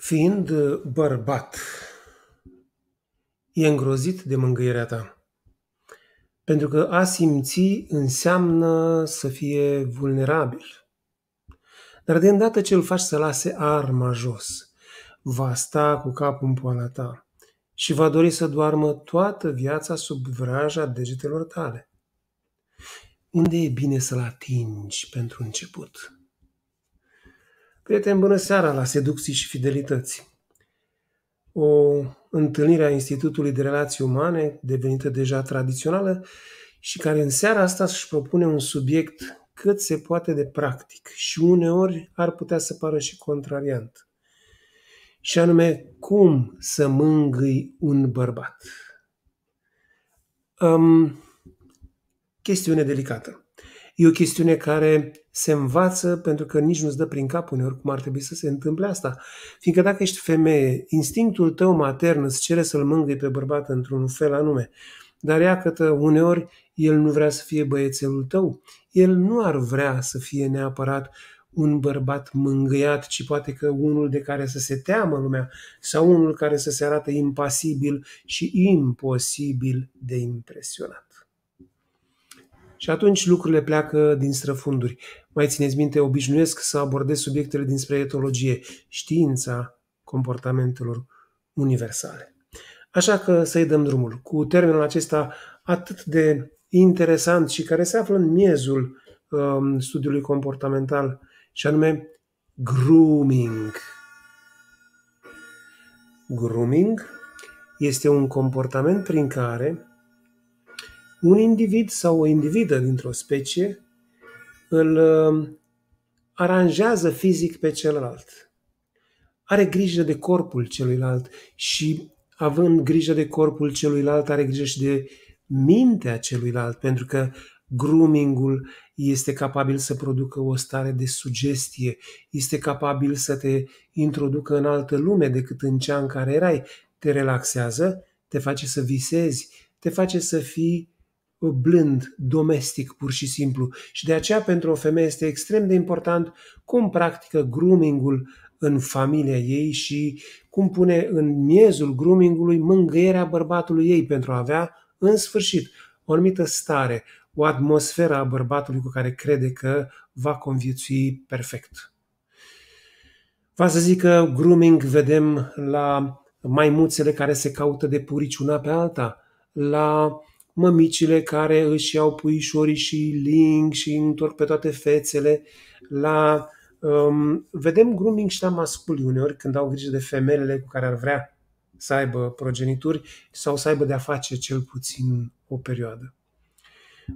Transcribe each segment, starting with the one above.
Fiind uh, bărbat, e îngrozit de mângâierea ta. Pentru că a simți înseamnă să fie vulnerabil. Dar de îndată ce îl faci să lase arma jos, va sta cu capul în poala ta și va dori să doarmă toată viața sub vraja degetelor tale. Unde e bine să-l atingi pentru început? Prieteni, bună seara la Seducții și Fidelități. O întâlnire a Institutului de Relații Umane, devenită deja tradițională, și care în seara asta își propune un subiect cât se poate de practic și uneori ar putea să pară și contrariant. Și anume, cum să mângâi un bărbat? Um, chestiune delicată. E o chestiune care se învață pentru că nici nu-ți dă prin cap uneori cum ar trebui să se întâmple asta. Fiindcă dacă ești femeie, instinctul tău matern îți cere să-l mângâi pe bărbat într-un fel anume. Dar ea că uneori el nu vrea să fie băiețelul tău. El nu ar vrea să fie neapărat un bărbat mângâiat, ci poate că unul de care să se teamă lumea sau unul care să se arate impasibil și imposibil de impresionat. Și atunci lucrurile pleacă din străfunduri. Mai țineți minte, obișnuiesc să abordez subiectele dinspre etologie, știința comportamentelor universale. Așa că să-i dăm drumul. Cu termenul acesta atât de interesant și care se află în miezul um, studiului comportamental, și anume grooming. Grooming este un comportament prin care un individ sau o individă dintr-o specie îl uh, aranjează fizic pe celălalt. Are grijă de corpul celuilalt și având grijă de corpul celuilalt, are grijă și de mintea celuilalt, pentru că groomingul este capabil să producă o stare de sugestie, este capabil să te introducă în altă lume decât în cea în care erai, te relaxează, te face să visezi, te face să fii blând, domestic, pur și simplu. Și de aceea pentru o femeie este extrem de important cum practică groomingul în familia ei și cum pune în miezul groomingului mângâierea bărbatului ei pentru a avea, în sfârșit, o anumită stare, o atmosferă a bărbatului cu care crede că va conviețui perfect. Vă să zic că grooming vedem la maimuțele care se caută de purici una pe alta, la mămicile care își iau puișorii și ling și întorc pe toate fețele la... Um, vedem grooming și la masculi uneori când au grijă de femelele cu care ar vrea să aibă progenituri sau să aibă de-a face cel puțin o perioadă.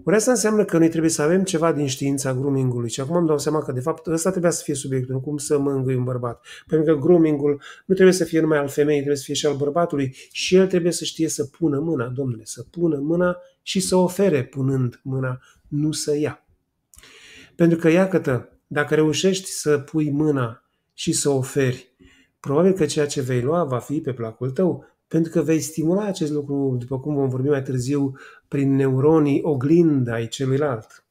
Ori asta înseamnă că noi trebuie să avem ceva din știința groomingului. Și acum îmi dau seama că, de fapt, ăsta trebuia să fie subiectul, cum să mângâi un bărbat. Pentru că groomingul nu trebuie să fie numai al femeii, trebuie să fie și al bărbatului. Și el trebuie să știe să pună mâna, domnule, să pună mâna și să ofere punând mâna, nu să ia. Pentru că, iată, dacă reușești să pui mâna și să oferi, probabil că ceea ce vei lua va fi pe placul tău, pentru că vei stimula acest lucru, după cum vom vorbi mai târziu, prin neuronii oglinda ai celuilalt.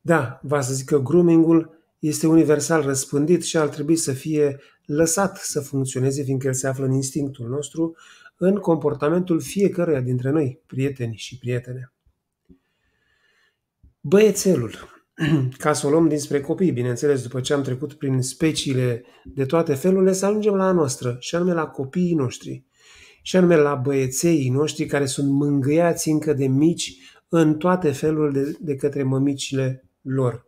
Da, vă să zic că groomingul este universal răspândit și ar trebui să fie lăsat să funcționeze, fiindcă el se află în instinctul nostru, în comportamentul fiecăruia dintre noi, prieteni și prietene. Băiețelul, ca să o luăm dinspre copii, bineînțeles, după ce am trecut prin speciile de toate felurile, să ajungem la a noastră, și anume la copiii noștri, și anume la băieței noștri care sunt mângâiați încă de mici în toate felurile de, de către mămicile lor.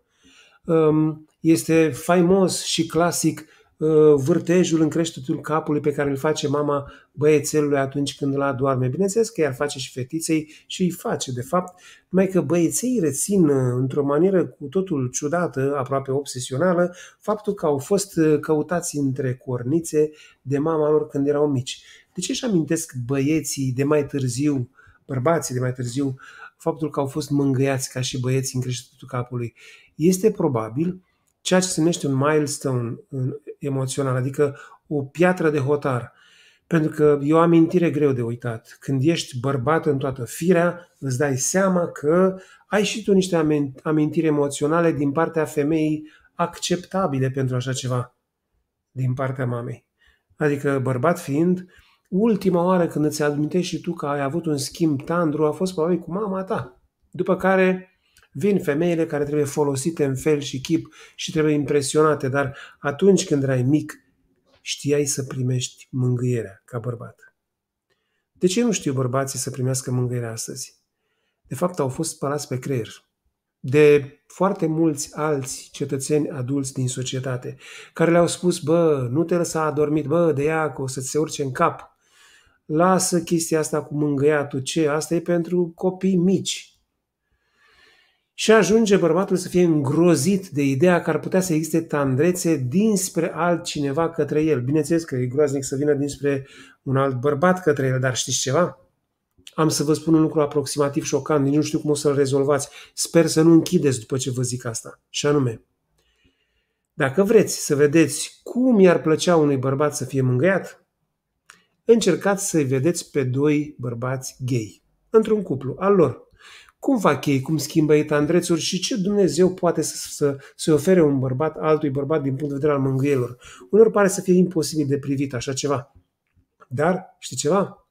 Este faimos și clasic Uh, vârtejul în creștetul capului pe care îl face mama băiețelului atunci când îl adorme. Bineînțeles că i-ar face și fetiței și îi face, de fapt, numai că băieții rețin uh, într-o manieră cu totul ciudată, aproape obsesională, faptul că au fost uh, căutați între cornițe de mama lor când erau mici. De ce își amintesc băieții de mai târziu, bărbații de mai târziu, faptul că au fost mângâiați ca și băieți în creștetul capului? Este probabil ceea ce se numește un milestone emoțional, adică o piatră de hotar. Pentru că e o amintire greu de uitat. Când ești bărbat în toată firea, îți dai seama că ai și tu niște amintiri emoționale din partea femeii acceptabile pentru așa ceva, din partea mamei. Adică, bărbat fiind, ultima oară când îți amintești și tu că ai avut un schimb tandru a fost probabil cu mama ta. După care vin femeile care trebuie folosite în fel și chip și trebuie impresionate, dar atunci când erai mic, știai să primești mângâierea ca bărbat. De ce nu știu bărbații să primească mângâierea astăzi? De fapt, au fost spălați pe creier de foarte mulți alți cetățeni adulți din societate care le-au spus, bă, nu te lăsa adormit, bă, de ea că o să-ți se urce în cap. Lasă chestia asta cu mângâiatul, ce? Asta e pentru copii mici. Și ajunge bărbatul să fie îngrozit de ideea că ar putea să existe tandrețe dinspre altcineva către el. Bineînțeles că e groaznic să vină dinspre un alt bărbat către el, dar știți ceva? Am să vă spun un lucru aproximativ șocant, nici nu știu cum o să-l rezolvați. Sper să nu închideți după ce vă zic asta. Și anume, dacă vreți să vedeți cum i-ar plăcea unui bărbat să fie mângâiat, încercați să-i vedeți pe doi bărbați gay, într-un cuplu al lor, cum fac ei? Cum schimbă ei tandrețuri? Și ce Dumnezeu poate să, să, să ofere un bărbat altui bărbat din punct de vedere al mângâielor? Uneori pare să fie imposibil de privit așa ceva. Dar, știi ceva?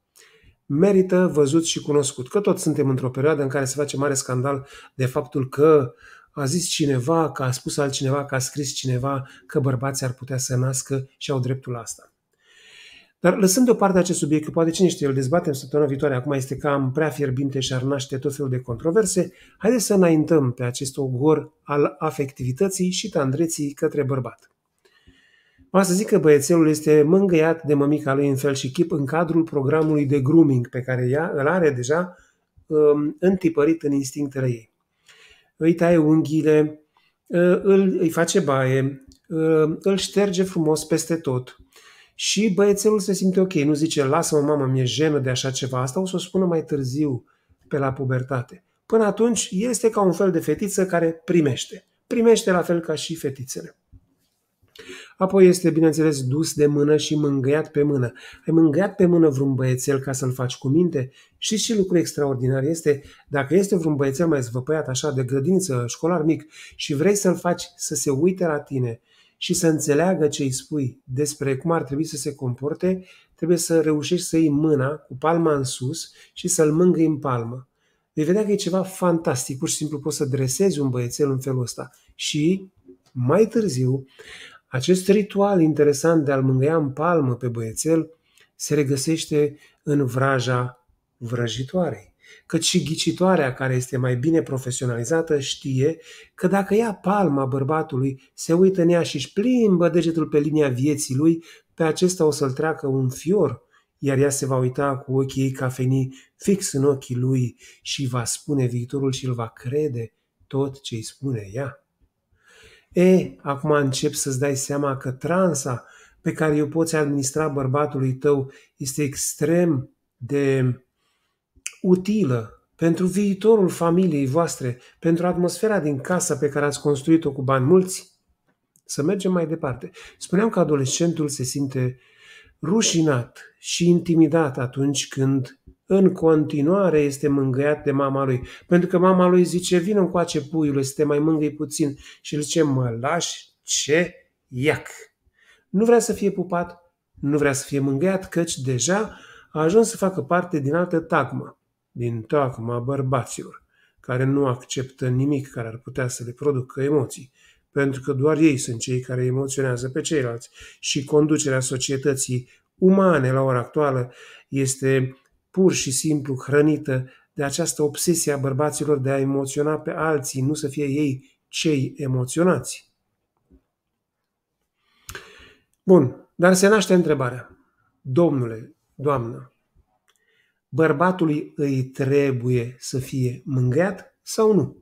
merită văzut și cunoscut. Că toți suntem într-o perioadă în care se face mare scandal de faptul că a zis cineva, că a spus altcineva, că a scris cineva că bărbații ar putea să nască și au dreptul la asta. Dar lăsând deoparte acest subiect, că poate cine știe, îl dezbatem săptămâna viitoare, acum este cam prea fierbinte și ar naște tot felul de controverse, haideți să înaintăm pe acest ogor al afectivității și tandreții către bărbat. Vreau să zic că băiețelul este mângâiat de mămica lui în fel și chip în cadrul programului de grooming pe care ea îl are deja um, întipărit în instinctele ei. Îi taie unghiile, uh, îl, îi face baie, uh, îl șterge frumos peste tot, și băiețelul se simte ok, nu zice lasă-mă mamă, mi-e jenă de așa ceva, asta o să o spună mai târziu pe la pubertate. Până atunci este ca un fel de fetiță care primește. Primește la fel ca și fetițele. Apoi este, bineînțeles, dus de mână și mângâiat pe mână. Ai mângâiat pe mână vreun băiețel ca să-l faci cu minte? Și ce lucru extraordinar este, dacă este vreun băiețel mai zvăpăiat așa de grădință, școlar mic și vrei să-l faci să se uite la tine – și să înțeleagă ce îi spui despre cum ar trebui să se comporte, trebuie să reușești să iei mâna cu palma în sus și să-l mângâi în palmă. Vei vedea că e ceva fantastic, pur și simplu poți să dresezi un băiețel în felul ăsta. Și mai târziu, acest ritual interesant de a-l mângâia în palmă pe băiețel se regăsește în vraja vrăjitoarei cât și ghicitoarea care este mai bine profesionalizată știe că dacă ia palma bărbatului, se uită în ea și își plimbă degetul pe linia vieții lui, pe acesta o să-l treacă un fior, iar ea se va uita cu ochii ei cafenii fix în ochii lui și va spune viitorul și îl va crede tot ce îi spune ea. E, acum încep să-ți dai seama că transa pe care o poți administra bărbatului tău este extrem de utilă pentru viitorul familiei voastre, pentru atmosfera din casă pe care ați construit-o cu bani mulți? Să mergem mai departe. Spuneam că adolescentul se simte rușinat și intimidat atunci când în continuare este mângâiat de mama lui. Pentru că mama lui zice, vină încoace puiul, este mai mângâi puțin. Și îl zice, mă lași, ce iac! Nu vrea să fie pupat, nu vrea să fie mângâiat, căci deja a ajuns să facă parte din altă tagmă din tacma bărbaților, care nu acceptă nimic care ar putea să le producă emoții, pentru că doar ei sunt cei care emoționează pe ceilalți și conducerea societății umane la ora actuală este pur și simplu hrănită de această obsesie a bărbaților de a emoționa pe alții, nu să fie ei cei emoționați. Bun, dar se naște întrebarea. Domnule, doamnă, bărbatului îi trebuie să fie mângâiat sau nu?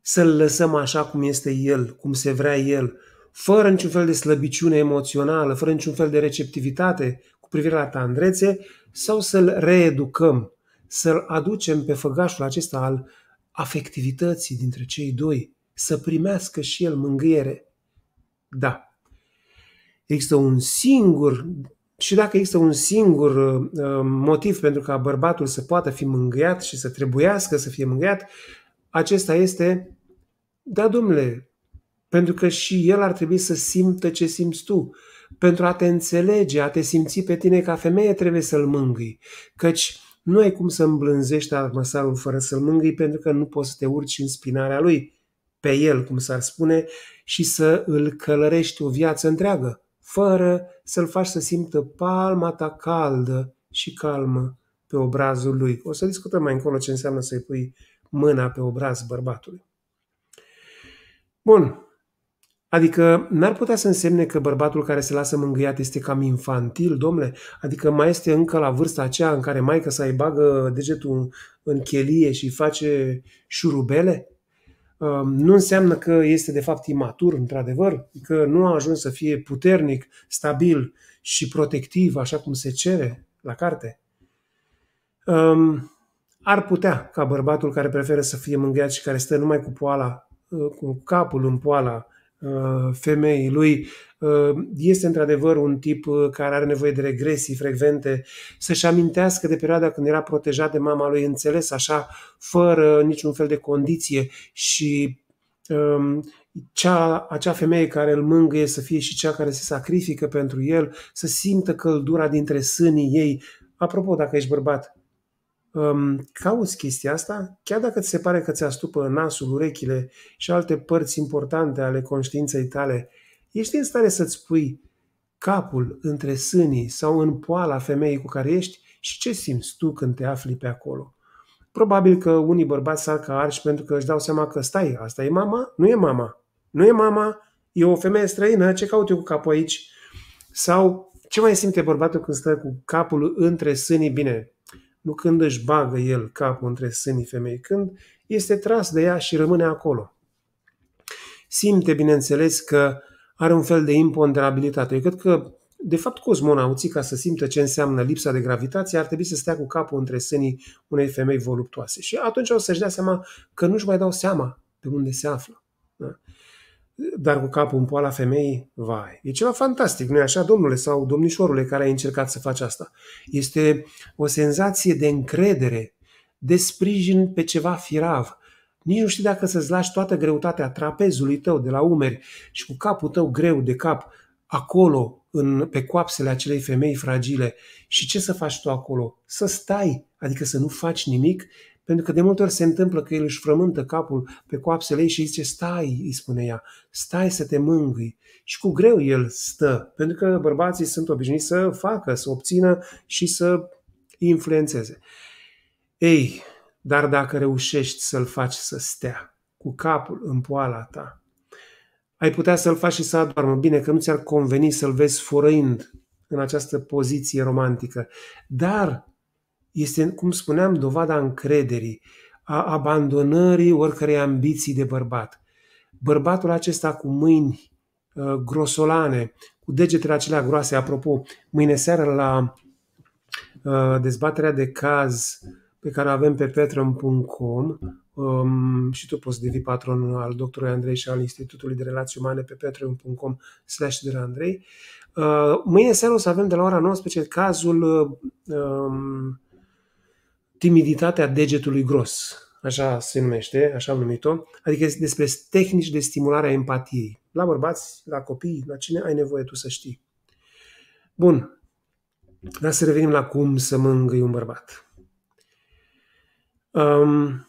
Să-l lăsăm așa cum este el, cum se vrea el, fără niciun fel de slăbiciune emoțională, fără niciun fel de receptivitate cu privire la tandrețe, sau să-l reeducăm, să-l aducem pe făgașul acesta al afectivității dintre cei doi, să primească și el mângâiere. Da. Există un singur și dacă există un singur uh, motiv pentru ca bărbatul să poată fi mângâiat și să trebuiască să fie mângâiat, acesta este, da, domnule, pentru că și el ar trebui să simtă ce simți tu. Pentru a te înțelege, a te simți pe tine ca femeie, trebuie să-l mângâi. Căci nu ai cum să îmblânzești armăsarul fără să-l mângâi, pentru că nu poți să te urci în spinarea lui, pe el, cum s-ar spune, și să îl călărești o viață întreagă fără să-l faci să simtă palma ta caldă și calmă pe obrazul lui. O să discutăm mai încolo ce înseamnă să-i pui mâna pe obraz bărbatului. Bun. Adică n-ar putea să însemne că bărbatul care se lasă mângâiat este cam infantil, domnule? Adică mai este încă la vârsta aceea în care maica să-i bagă degetul în chelie și face șurubele? Um, nu înseamnă că este de fapt imatur, într-adevăr, că nu a ajuns să fie puternic, stabil și protectiv, așa cum se cere la carte. Um, ar putea ca bărbatul care preferă să fie mângâiat și care stă numai cu poala, uh, cu capul în poala Uh, femeii lui uh, este într-adevăr un tip uh, care are nevoie de regresii frecvente, să-și amintească de perioada când era protejat de mama lui, înțeles așa, fără niciun fel de condiție și um, cea, acea femeie care îl mângâie să fie și cea care se sacrifică pentru el, să simtă căldura dintre sânii ei. Apropo, dacă ești bărbat, um, cauți chestia asta, chiar dacă ți se pare că ți-astupă nasul, urechile și alte părți importante ale conștiinței tale, ești în stare să-ți pui capul între sânii sau în poala femeii cu care ești și ce simți tu când te afli pe acolo. Probabil că unii bărbați sar ca arși pentru că își dau seama că stai, asta e mama? Nu e mama. Nu e mama, e o femeie străină, ce caut eu cu capul aici? Sau ce mai simte bărbatul când stă cu capul între sânii? Bine, nu când își bagă el capul între sânii femei, când este tras de ea și rămâne acolo. Simte, bineînțeles, că are un fel de imponderabilitate. Eu cred că, de fapt, cosmonauții, ca să simtă ce înseamnă lipsa de gravitație, ar trebui să stea cu capul între sânii unei femei voluptoase. Și atunci o să-și dea seama că nu-și mai dau seama de unde se află. Da? dar cu capul în poala femeii, vai, e ceva fantastic, nu-i așa, domnule sau domnișorule care a încercat să faci asta? Este o senzație de încredere, de sprijin pe ceva firav. Nici nu știi dacă să-ți lași toată greutatea trapezului tău de la umeri și cu capul tău greu de cap acolo, în, pe coapsele acelei femei fragile. Și ce să faci tu acolo? Să stai, adică să nu faci nimic, pentru că de multe ori se întâmplă că el își frământă capul pe coapsele ei și zice, stai, îi spune ea, stai să te mângâi. Și cu greu el stă, pentru că bărbații sunt obișnuiți să facă, să obțină și să influențeze. Ei, dar dacă reușești să-l faci să stea cu capul în poala ta, ai putea să-l faci și să adormă. Bine că nu ți-ar conveni să-l vezi furăind în această poziție romantică, dar este, cum spuneam, dovada încrederii, a abandonării oricărei ambiții de bărbat. Bărbatul acesta cu mâini uh, grosolane, cu degetele acelea groase. Apropo, mâine seară la uh, dezbaterea de caz pe care o avem pe petrum.com um, și tu poți devii patron al doctorului Andrei și al Institutului de Relații Umane pe petrum.com slash de Andrei. Uh, mâine seară o să avem de la ora 19 cazul uh, um, timiditatea degetului gros, așa se numește, așa am numit-o, adică este despre tehnici de stimulare a empatiei. La bărbați, la copii, la cine ai nevoie tu să știi. Bun, dar să revenim la cum să mângâi un bărbat. Um,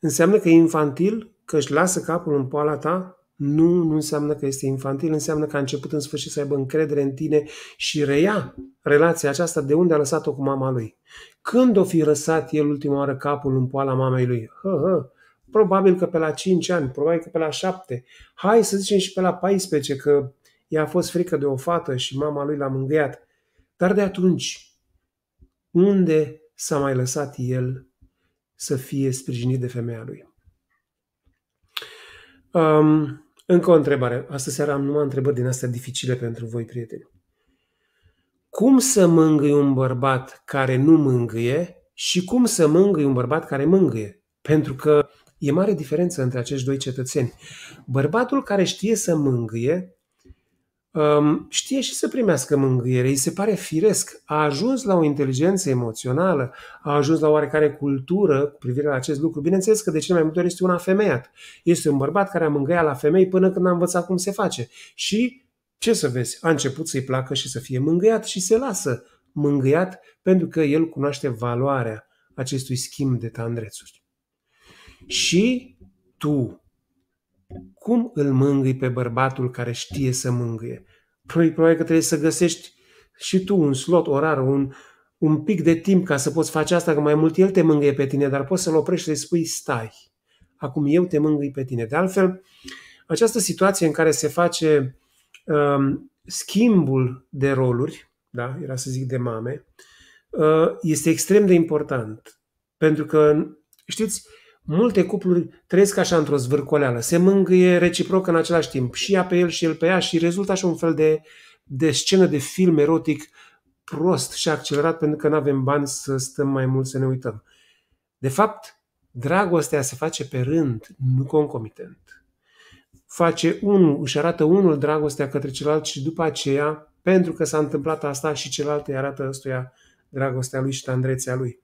înseamnă că e infantil, că își lasă capul în poala ta nu, nu înseamnă că este infantil, înseamnă că a început în sfârșit să aibă încredere în tine și reia relația aceasta de unde a lăsat-o cu mama lui. Când o fi lăsat el ultima oară capul în poala mamei lui? Hă, hă, probabil că pe la 5 ani, probabil că pe la 7, hai să zicem și pe la 14, că i-a fost frică de o fată și mama lui l-a mângâiat. Dar de atunci, unde s-a mai lăsat el să fie sprijinit de femeia lui? Um, încă o întrebare. Astă seara am numai întrebări din astea dificile pentru voi, prieteni. Cum să mângâi un bărbat care nu mângâie și cum să mângâi un bărbat care mângâie? Pentru că e mare diferență între acești doi cetățeni. Bărbatul care știe să mângâie știe și să primească mângâiere, îi se pare firesc, a ajuns la o inteligență emoțională, a ajuns la oarecare cultură cu privire la acest lucru. Bineînțeles că de cele mai multe ori este un afemeiat. Este un bărbat care a mângâiat la femei până când a învățat cum se face. Și ce să vezi, a început să-i placă și să fie mângâiat și se lasă mângâiat pentru că el cunoaște valoarea acestui schimb de tandrețuri. Și tu, cum îl mângâi pe bărbatul care știe să mângâie? Probabil că trebuie să găsești și tu un slot orar, un, un pic de timp ca să poți face asta, că mai mult el te mângâie pe tine, dar poți să-l oprești și să-i spui stai. Acum eu te mângâi pe tine. De altfel, această situație în care se face um, schimbul de roluri, da, era să zic de mame, uh, este extrem de important. Pentru că, știți, Multe cupluri trăiesc așa într-o zvârcoleală, se mângâie reciproc în același timp, și ea pe el și el pe ea și rezultă așa un fel de, de scenă de film erotic prost și accelerat pentru că nu avem bani să stăm mai mult să ne uităm. De fapt, dragostea se face pe rând, nu concomitent. Face unul, își arată unul dragostea către celălalt și după aceea, pentru că s-a întâmplat asta și celălalt îi arată ăstuia dragostea lui și tandrețea lui.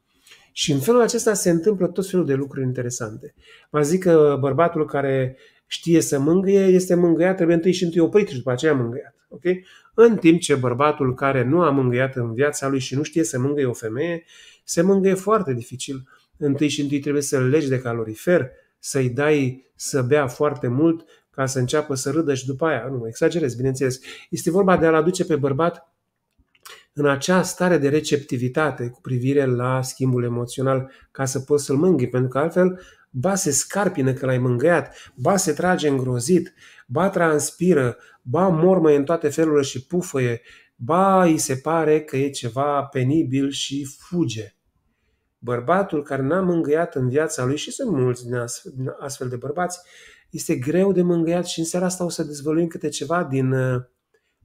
Și în felul acesta se întâmplă tot felul de lucruri interesante. Mă zic că bărbatul care știe să mângâie, este mângâiat, trebuie întâi și întâi oprit și după aceea mângâiat. Okay? În timp ce bărbatul care nu a mângâiat în viața lui și nu știe să mângâie o femeie, se mângâie foarte dificil. Întâi și întâi trebuie să-l legi de calorifer, să-i dai să bea foarte mult ca să înceapă să râdă și după aia, nu exagerez, bineînțeles, este vorba de a-l aduce pe bărbat în acea stare de receptivitate cu privire la schimbul emoțional ca să poți să-l mânghi, pentru că altfel ba se scarpină că l-ai mângăiat, ba se trage îngrozit, ba transpiră, ba mormă în toate felurile și pufăie, ba îi se pare că e ceva penibil și fuge. Bărbatul care n-a mângâiat în viața lui, și sunt mulți din astfel de bărbați, este greu de mângâiat și în seara asta o să dezvăluim câte ceva din uh,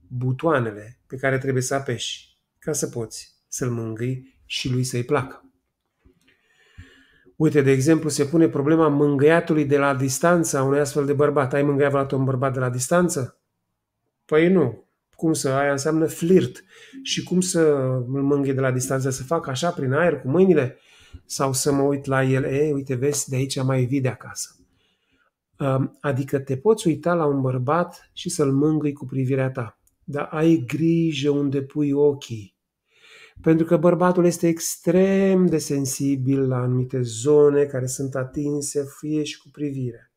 butoanele pe care trebuie să apeși ca să poți să-l mângâi și lui să-i placă. Uite, de exemplu, se pune problema mângâiatului de la distanță a unui astfel de bărbat. Ai mângâiat vreodată un bărbat de la distanță? Păi nu. Cum să? Aia înseamnă flirt. Și cum să îl mângâi de la distanță? Să fac așa, prin aer, cu mâinile? Sau să mă uit la el? E, uite, vezi, de aici mai vii de acasă. Adică te poți uita la un bărbat și să-l mângâi cu privirea ta dar ai grijă unde pui ochii. Pentru că bărbatul este extrem de sensibil la anumite zone care sunt atinse, fie și cu privire.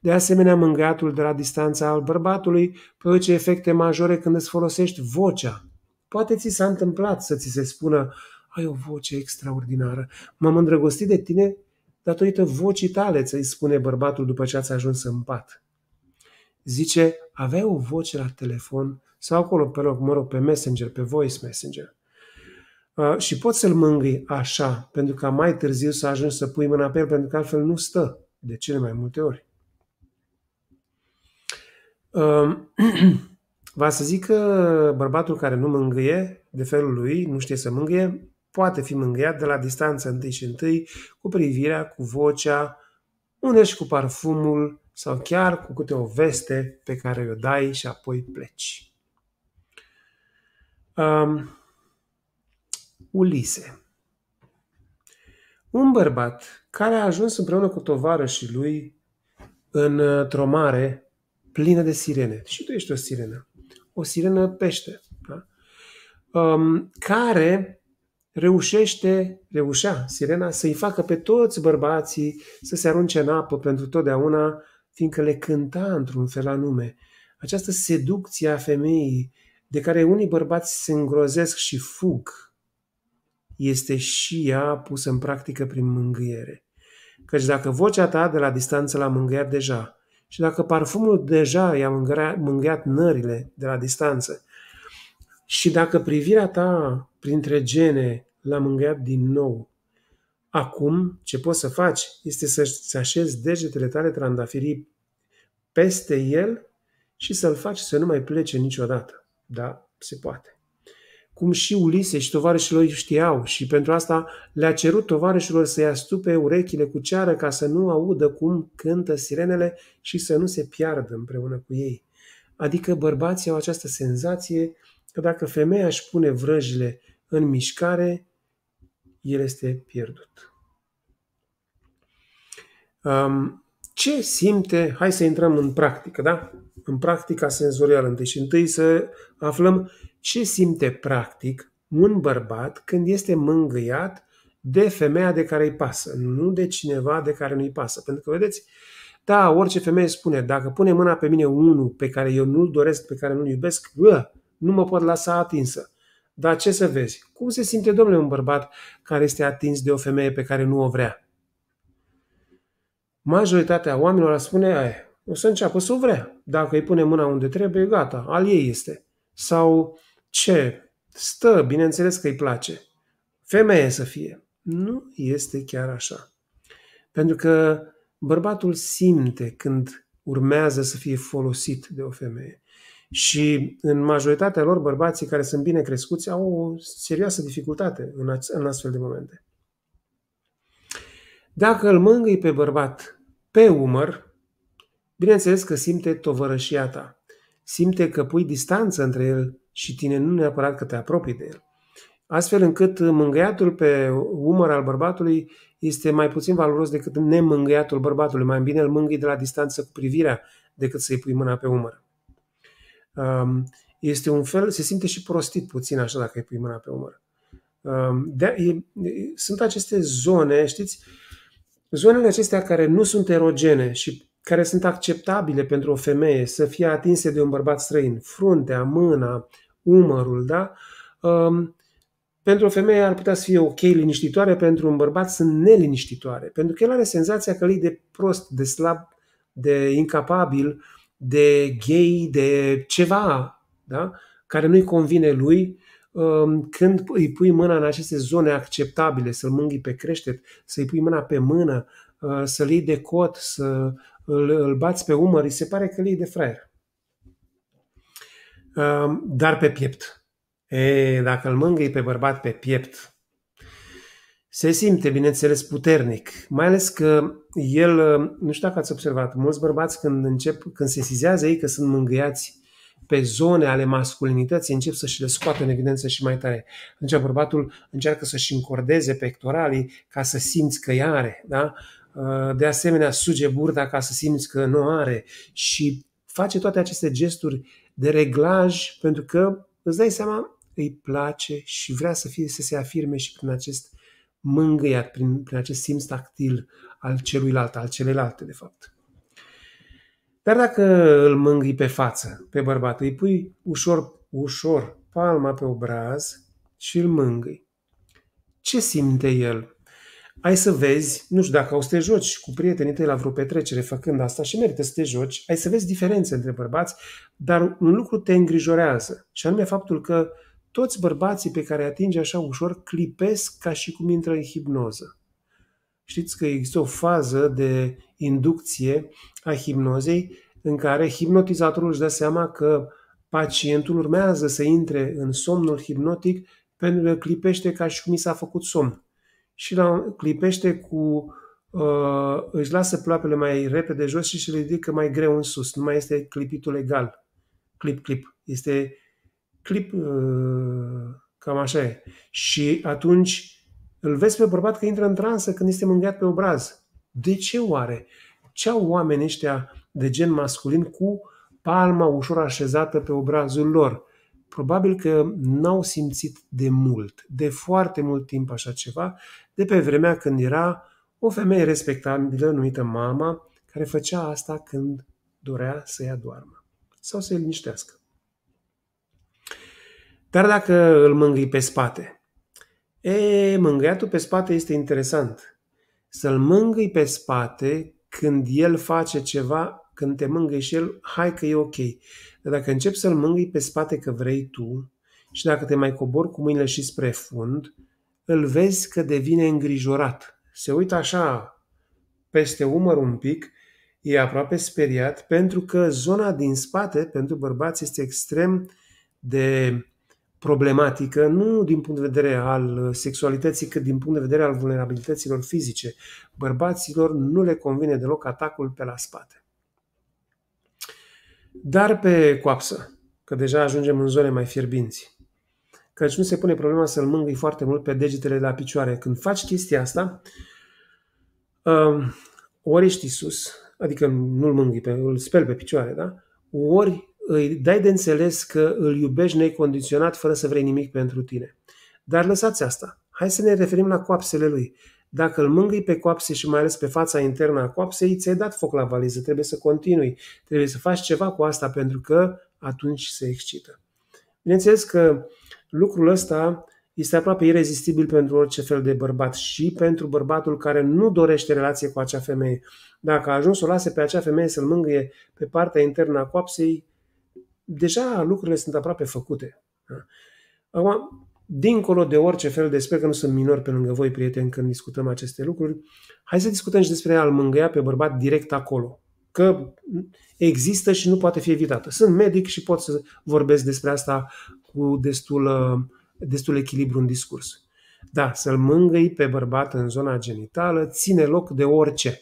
De asemenea, mângâiatul de la distanța al bărbatului produce efecte majore când îți folosești vocea. Poate ți s-a întâmplat să ți se spună ai o voce extraordinară, m-am îndrăgostit de tine datorită vocii tale, ți-i spune bărbatul după ce ați ajuns în pat. Zice, avea o voce la telefon sau acolo pe loc, mă rog, pe Messenger, pe Voice Messenger. și poți să-l mângâi așa, pentru ca mai târziu să ajungi să pui mâna pe el, pentru că altfel nu stă, de cele mai multe ori. Vă va să zic că bărbatul care nu mângâie, de felul lui, nu știe să mângâie, poate fi mângâiat de la distanță întâi și întâi, cu privirea, cu vocea, unde și cu parfumul sau chiar cu câte o veste pe care o dai și apoi pleci. Um, Ulise. Un bărbat care a ajuns împreună cu și lui într-o mare plină de sirene. Și tu ești o sirenă. O sirenă pește. Da? Um, care reușește, reușea sirena să-i facă pe toți bărbații să se arunce în apă pentru totdeauna, fiindcă le cânta într-un fel anume. Această seducție a femeii de care unii bărbați se îngrozesc și fug, este și ea pusă în practică prin mângâiere. Căci dacă vocea ta de la distanță l-a mângâiat deja și dacă parfumul deja i-a mângâiat nările de la distanță și dacă privirea ta printre gene l-a mângâiat din nou, acum ce poți să faci este să-ți așezi degetele tale trandafirii peste el și să-l faci să nu mai plece niciodată. Da? Se poate. Cum și Ulise și tovarășilor știau și pentru asta le-a cerut tovarășilor să-i astupe urechile cu ceară ca să nu audă cum cântă sirenele și să nu se piardă împreună cu ei. Adică bărbații au această senzație că dacă femeia își pune vrăjile în mișcare, el este pierdut. Um, ce simte, hai să intrăm în practică, da? În practica senzorială întâi deci, și întâi să aflăm ce simte practic un bărbat când este mângâiat de femeia de care îi pasă, nu de cineva de care nu-i pasă. Pentru că, vedeți, da, orice femeie spune, dacă pune mâna pe mine unul pe care eu nu-l doresc, pe care nu-l iubesc, bă, nu mă pot lăsa atinsă. Dar ce să vezi? Cum se simte, domnule, un bărbat care este atins de o femeie pe care nu o vrea? majoritatea oamenilor ar spune, aia, o să înceapă să o vrea. Dacă îi pune mâna unde trebuie, gata, al ei este. Sau ce? Stă, bineînțeles că îi place. Femeie să fie. Nu este chiar așa. Pentru că bărbatul simte când urmează să fie folosit de o femeie. Și în majoritatea lor, bărbații care sunt bine crescuți au o serioasă dificultate în, în astfel de momente. Dacă îl mângâi pe bărbat pe umăr, bineînțeles că simte tovărășia ta. Simte că pui distanță între el și tine, nu neapărat că te apropii de el. Astfel încât mângâiatul pe umăr al bărbatului este mai puțin valoros decât nemângâiatul bărbatului. Mai bine îl mângâi de la distanță cu privirea decât să-i pui mâna pe umăr. Um, este un fel, se simte și prostit puțin așa dacă îi pui mâna pe umăr. Um, de, e, sunt aceste zone, știți, uh, Zonele acestea care nu sunt erogene și care sunt acceptabile pentru o femeie să fie atinse de un bărbat străin, fruntea, mâna, umărul, da? Um, pentru o femeie ar putea să fie ok liniștitoare, pentru un bărbat sunt neliniștitoare, pentru că el are senzația că lui de prost, de slab, de incapabil, de gay, de ceva, da? care nu-i convine lui Um, când îi pui mâna în aceste zone acceptabile, să-l mânghi pe creștet, să-i pui mâna pe mână, uh, să-l iei de cot, să îl, bați pe umăr, îi se pare că îl iei de fraier. Um, dar pe piept. E, dacă îl mângâi pe bărbat pe piept, se simte, bineînțeles, puternic. Mai ales că el, uh, nu știu dacă ați observat, mulți bărbați când încep, când se sizează ei că sunt mângâiați pe zone ale masculinității încep să-și le scoată în evidență și mai tare. Atunci bărbatul încearcă să-și încordeze pectoralii ca să simți că ea are, da? Uh, de asemenea, suge burta ca să simți că nu are și face toate aceste gesturi de reglaj pentru că îți dai seama, îi place și vrea să, fie, să se afirme și prin acest mângâiat, prin, prin acest simț tactil al celuilalt, al celelalte, de fapt. Dar dacă îl mângâi pe față, pe bărbat, îi pui ușor, ușor palma pe obraz și îl mângâi. Ce simte el? Ai să vezi, nu știu dacă o să te joci cu prietenii tăi la vreo petrecere făcând asta și merită să te joci, ai să vezi diferențe între bărbați, dar un lucru te îngrijorează și anume faptul că toți bărbații pe care îi atinge așa ușor clipesc ca și cum intră în hipnoză. Știți că există o fază de inducție a hipnozei în care hipnotizatorul își dă seama că pacientul urmează să intre în somnul hipnotic pentru că clipește ca și cum i s-a făcut somn. Și la, clipește cu uh, își lasă ploapele mai repede jos și se ridică mai greu în sus. Nu mai este clipitul egal. Clip, clip. Este clip, uh, cam așa e. Și atunci îl vezi pe bărbat că intră în transă când este mângâiat pe obraz. De ce oare? Ce au oamenii ăștia de gen masculin cu palma ușor așezată pe obrazul lor? Probabil că n-au simțit de mult, de foarte mult timp așa ceva, de pe vremea când era o femeie respectabilă numită mama, care făcea asta când dorea să ia doarmă sau să-i liniștească. Dar dacă îl mângâi pe spate, E, mângâiatul pe spate este interesant. Să-l mângâi pe spate când el face ceva, când te mângâi și el, hai că e ok. Dar dacă începi să-l mângâi pe spate că vrei tu și dacă te mai cobori cu mâinile și spre fund, îl vezi că devine îngrijorat. Se uită așa peste umăr un pic, e aproape speriat, pentru că zona din spate pentru bărbați este extrem de problematică, nu din punct de vedere al uh, sexualității, cât din punct de vedere al vulnerabilităților fizice. Bărbaților nu le convine deloc atacul pe la spate. Dar pe coapsă, că deja ajungem în zone mai fierbinți, căci nu se pune problema să-l mângâi foarte mult pe degetele de la picioare. Când faci chestia asta, um, ori ești sus, adică nu-l mângâi, pe, îl speli pe picioare, da? ori îi dai de înțeles că îl iubești necondiționat fără să vrei nimic pentru tine. Dar lăsați asta. Hai să ne referim la coapsele lui. Dacă îl mângâi pe coapse și mai ales pe fața internă a coapsei, ți-ai dat foc la valiză, trebuie să continui, trebuie să faci ceva cu asta pentru că atunci se excită. Bineînțeles că lucrul ăsta este aproape irezistibil pentru orice fel de bărbat și pentru bărbatul care nu dorește relație cu acea femeie. Dacă a ajuns să o lase pe acea femeie să-l mângâie pe partea internă a coapsei, deja lucrurile sunt aproape făcute. Da? Acum, dincolo de orice fel de, sper că nu sunt minor pe lângă voi, prieteni, când discutăm aceste lucruri, hai să discutăm și despre al mângâia pe bărbat direct acolo. Că există și nu poate fi evitată. Sunt medic și pot să vorbesc despre asta cu destul, ă, destul echilibru în discurs. Da, să-l mângâi pe bărbat în zona genitală ține loc de orice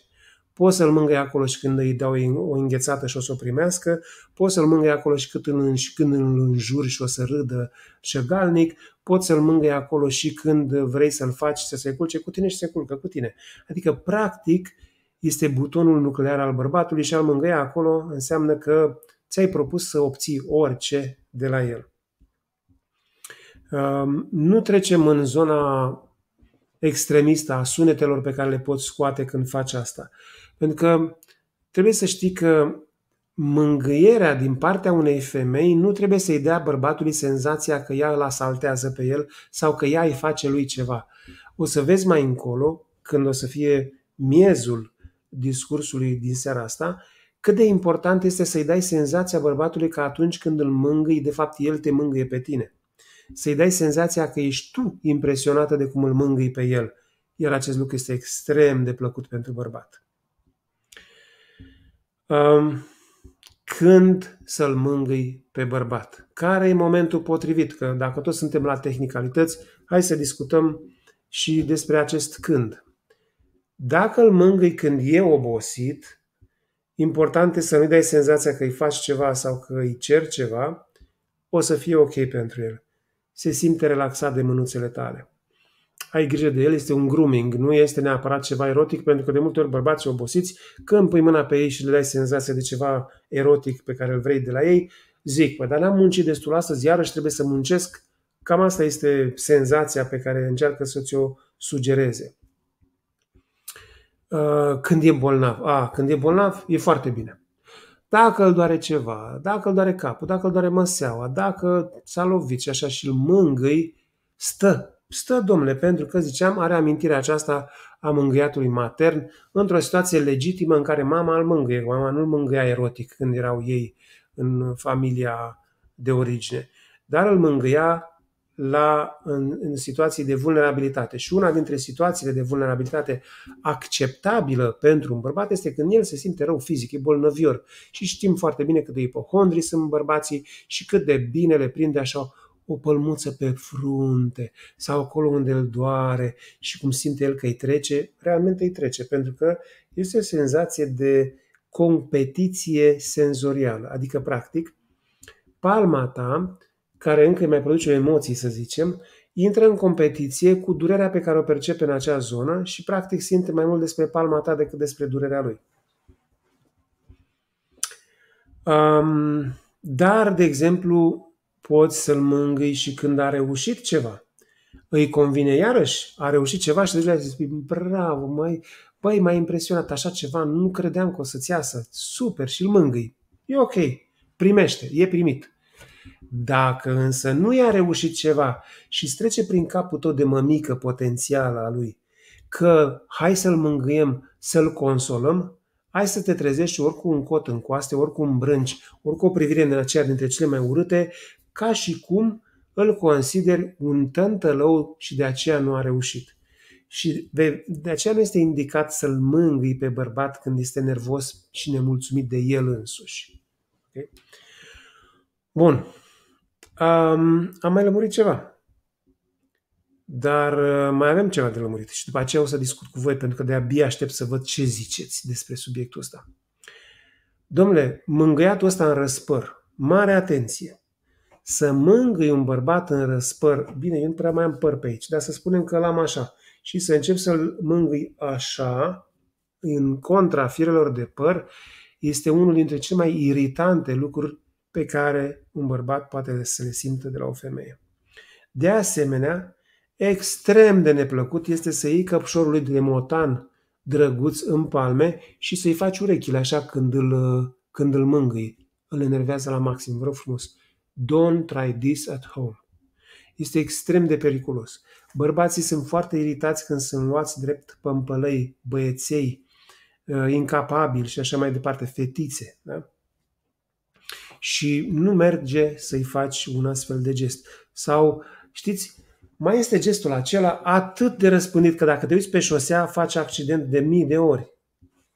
poți să-l mângâi acolo și când îi dau o înghețată și o să o primească, poți să-l mângâi acolo și când îl, și când îl înjuri și o să râdă șegalnic, poți să-l mângâi acolo și când vrei să-l faci să se culce cu tine și se culcă cu tine. Adică, practic, este butonul nuclear al bărbatului și al mângâi acolo înseamnă că ți-ai propus să obții orice de la el. Nu trecem în zona extremistă a sunetelor pe care le poți scoate când faci asta. Pentru că trebuie să știi că mângâierea din partea unei femei nu trebuie să-i dea bărbatului senzația că ea îl asaltează pe el sau că ea îi face lui ceva. O să vezi mai încolo, când o să fie miezul discursului din seara asta, cât de important este să-i dai senzația bărbatului că atunci când îl mângâi, de fapt el te mângâie pe tine să-i dai senzația că ești tu impresionată de cum îl mângâi pe el, iar acest lucru este extrem de plăcut pentru bărbat. Um, când să-l mângâi pe bărbat? Care e momentul potrivit? Că dacă toți suntem la tehnicalități, hai să discutăm și despre acest când. Dacă îl mângâi când e obosit, important este să nu dai senzația că îi faci ceva sau că îi cer ceva, o să fie ok pentru el se simte relaxat de mânuțele tale. Ai grijă de el, este un grooming, nu este neapărat ceva erotic, pentru că de multe ori bărbații obosiți, când pui mâna pe ei și le dai senzația de ceva erotic pe care îl vrei de la ei, zic, păi, dar n-am muncit destul astăzi, iarăși trebuie să muncesc. Cam asta este senzația pe care încearcă să ți-o sugereze. Uh, când e bolnav? A, când e bolnav, e foarte bine dacă îl doare ceva, dacă îl doare capul, dacă îl doare măseaua, dacă s-a lovit și așa și îl mângâi, stă. Stă, domnule, pentru că, ziceam, are amintirea aceasta a mângâiatului matern într-o situație legitimă în care mama îl mângâie. Mama nu îl mângâia erotic când erau ei în familia de origine, dar îl mângâia la, în, în situații de vulnerabilitate. Și una dintre situațiile de vulnerabilitate acceptabilă pentru un bărbat este când el se simte rău fizic, e bolnăvior. Și știm foarte bine cât de ipohondri sunt bărbații și cât de bine le prinde așa o pălmuță pe frunte sau acolo unde îl doare și cum simte el că îi trece, realmente îi trece, pentru că este o senzație de competiție senzorială, adică practic palma ta care încă îi mai produce emoții, să zicem, intră în competiție cu durerea pe care o percepe în acea zonă și practic simte mai mult despre palma ta decât despre durerea lui. Um, dar, de exemplu, poți să-l mângâi și când a reușit ceva. Îi convine iarăși, a reușit ceva și deja zis, bravo, mai, băi, m ai impresionat așa ceva, nu credeam că o să-ți iasă, super și îl mângâi. E ok, primește, e primit. Dacă însă nu i-a reușit ceva și trece prin capul tot de mămică potențială a lui, că hai să-l mângâiem, să-l consolăm, hai să te trezești ori cu un cot în coaste, ori cu un brânci, ori cu o privire în aceea dintre cele mai urâte, ca și cum îl consideri un tântălău și de aceea nu a reușit. Și de, de aceea nu este indicat să-l mângâi pe bărbat când este nervos și nemulțumit de el însuși. Okay? Bun. Um, am mai lămurit ceva. Dar uh, mai avem ceva de lămurit și după aceea o să discut cu voi pentru că de-abia aștept să văd ce ziceți despre subiectul ăsta. Domnule, mângâiatul ăsta în răspăr, mare atenție! Să mângâi un bărbat în răspăr, bine, eu nu prea mai am păr pe aici, dar să spunem că l-am așa, și să încep să-l mângâi așa, în contra firelor de păr, este unul dintre cele mai iritante lucruri pe care un bărbat poate să le simtă de la o femeie. De asemenea, extrem de neplăcut este să iei căpșorului de motan drăguț în palme și să-i faci urechile așa când îl, când îl mângâi. Îl enervează la maxim, vreau frumos. Don't try this at home. Este extrem de periculos. Bărbații sunt foarte iritați când sunt luați drept pămpălăi, băieței, uh, incapabili și așa mai departe, fetițe. Da? și nu merge să-i faci un astfel de gest. Sau, știți, mai este gestul acela atât de răspândit că dacă te uiți pe șosea, faci accident de mii de ori.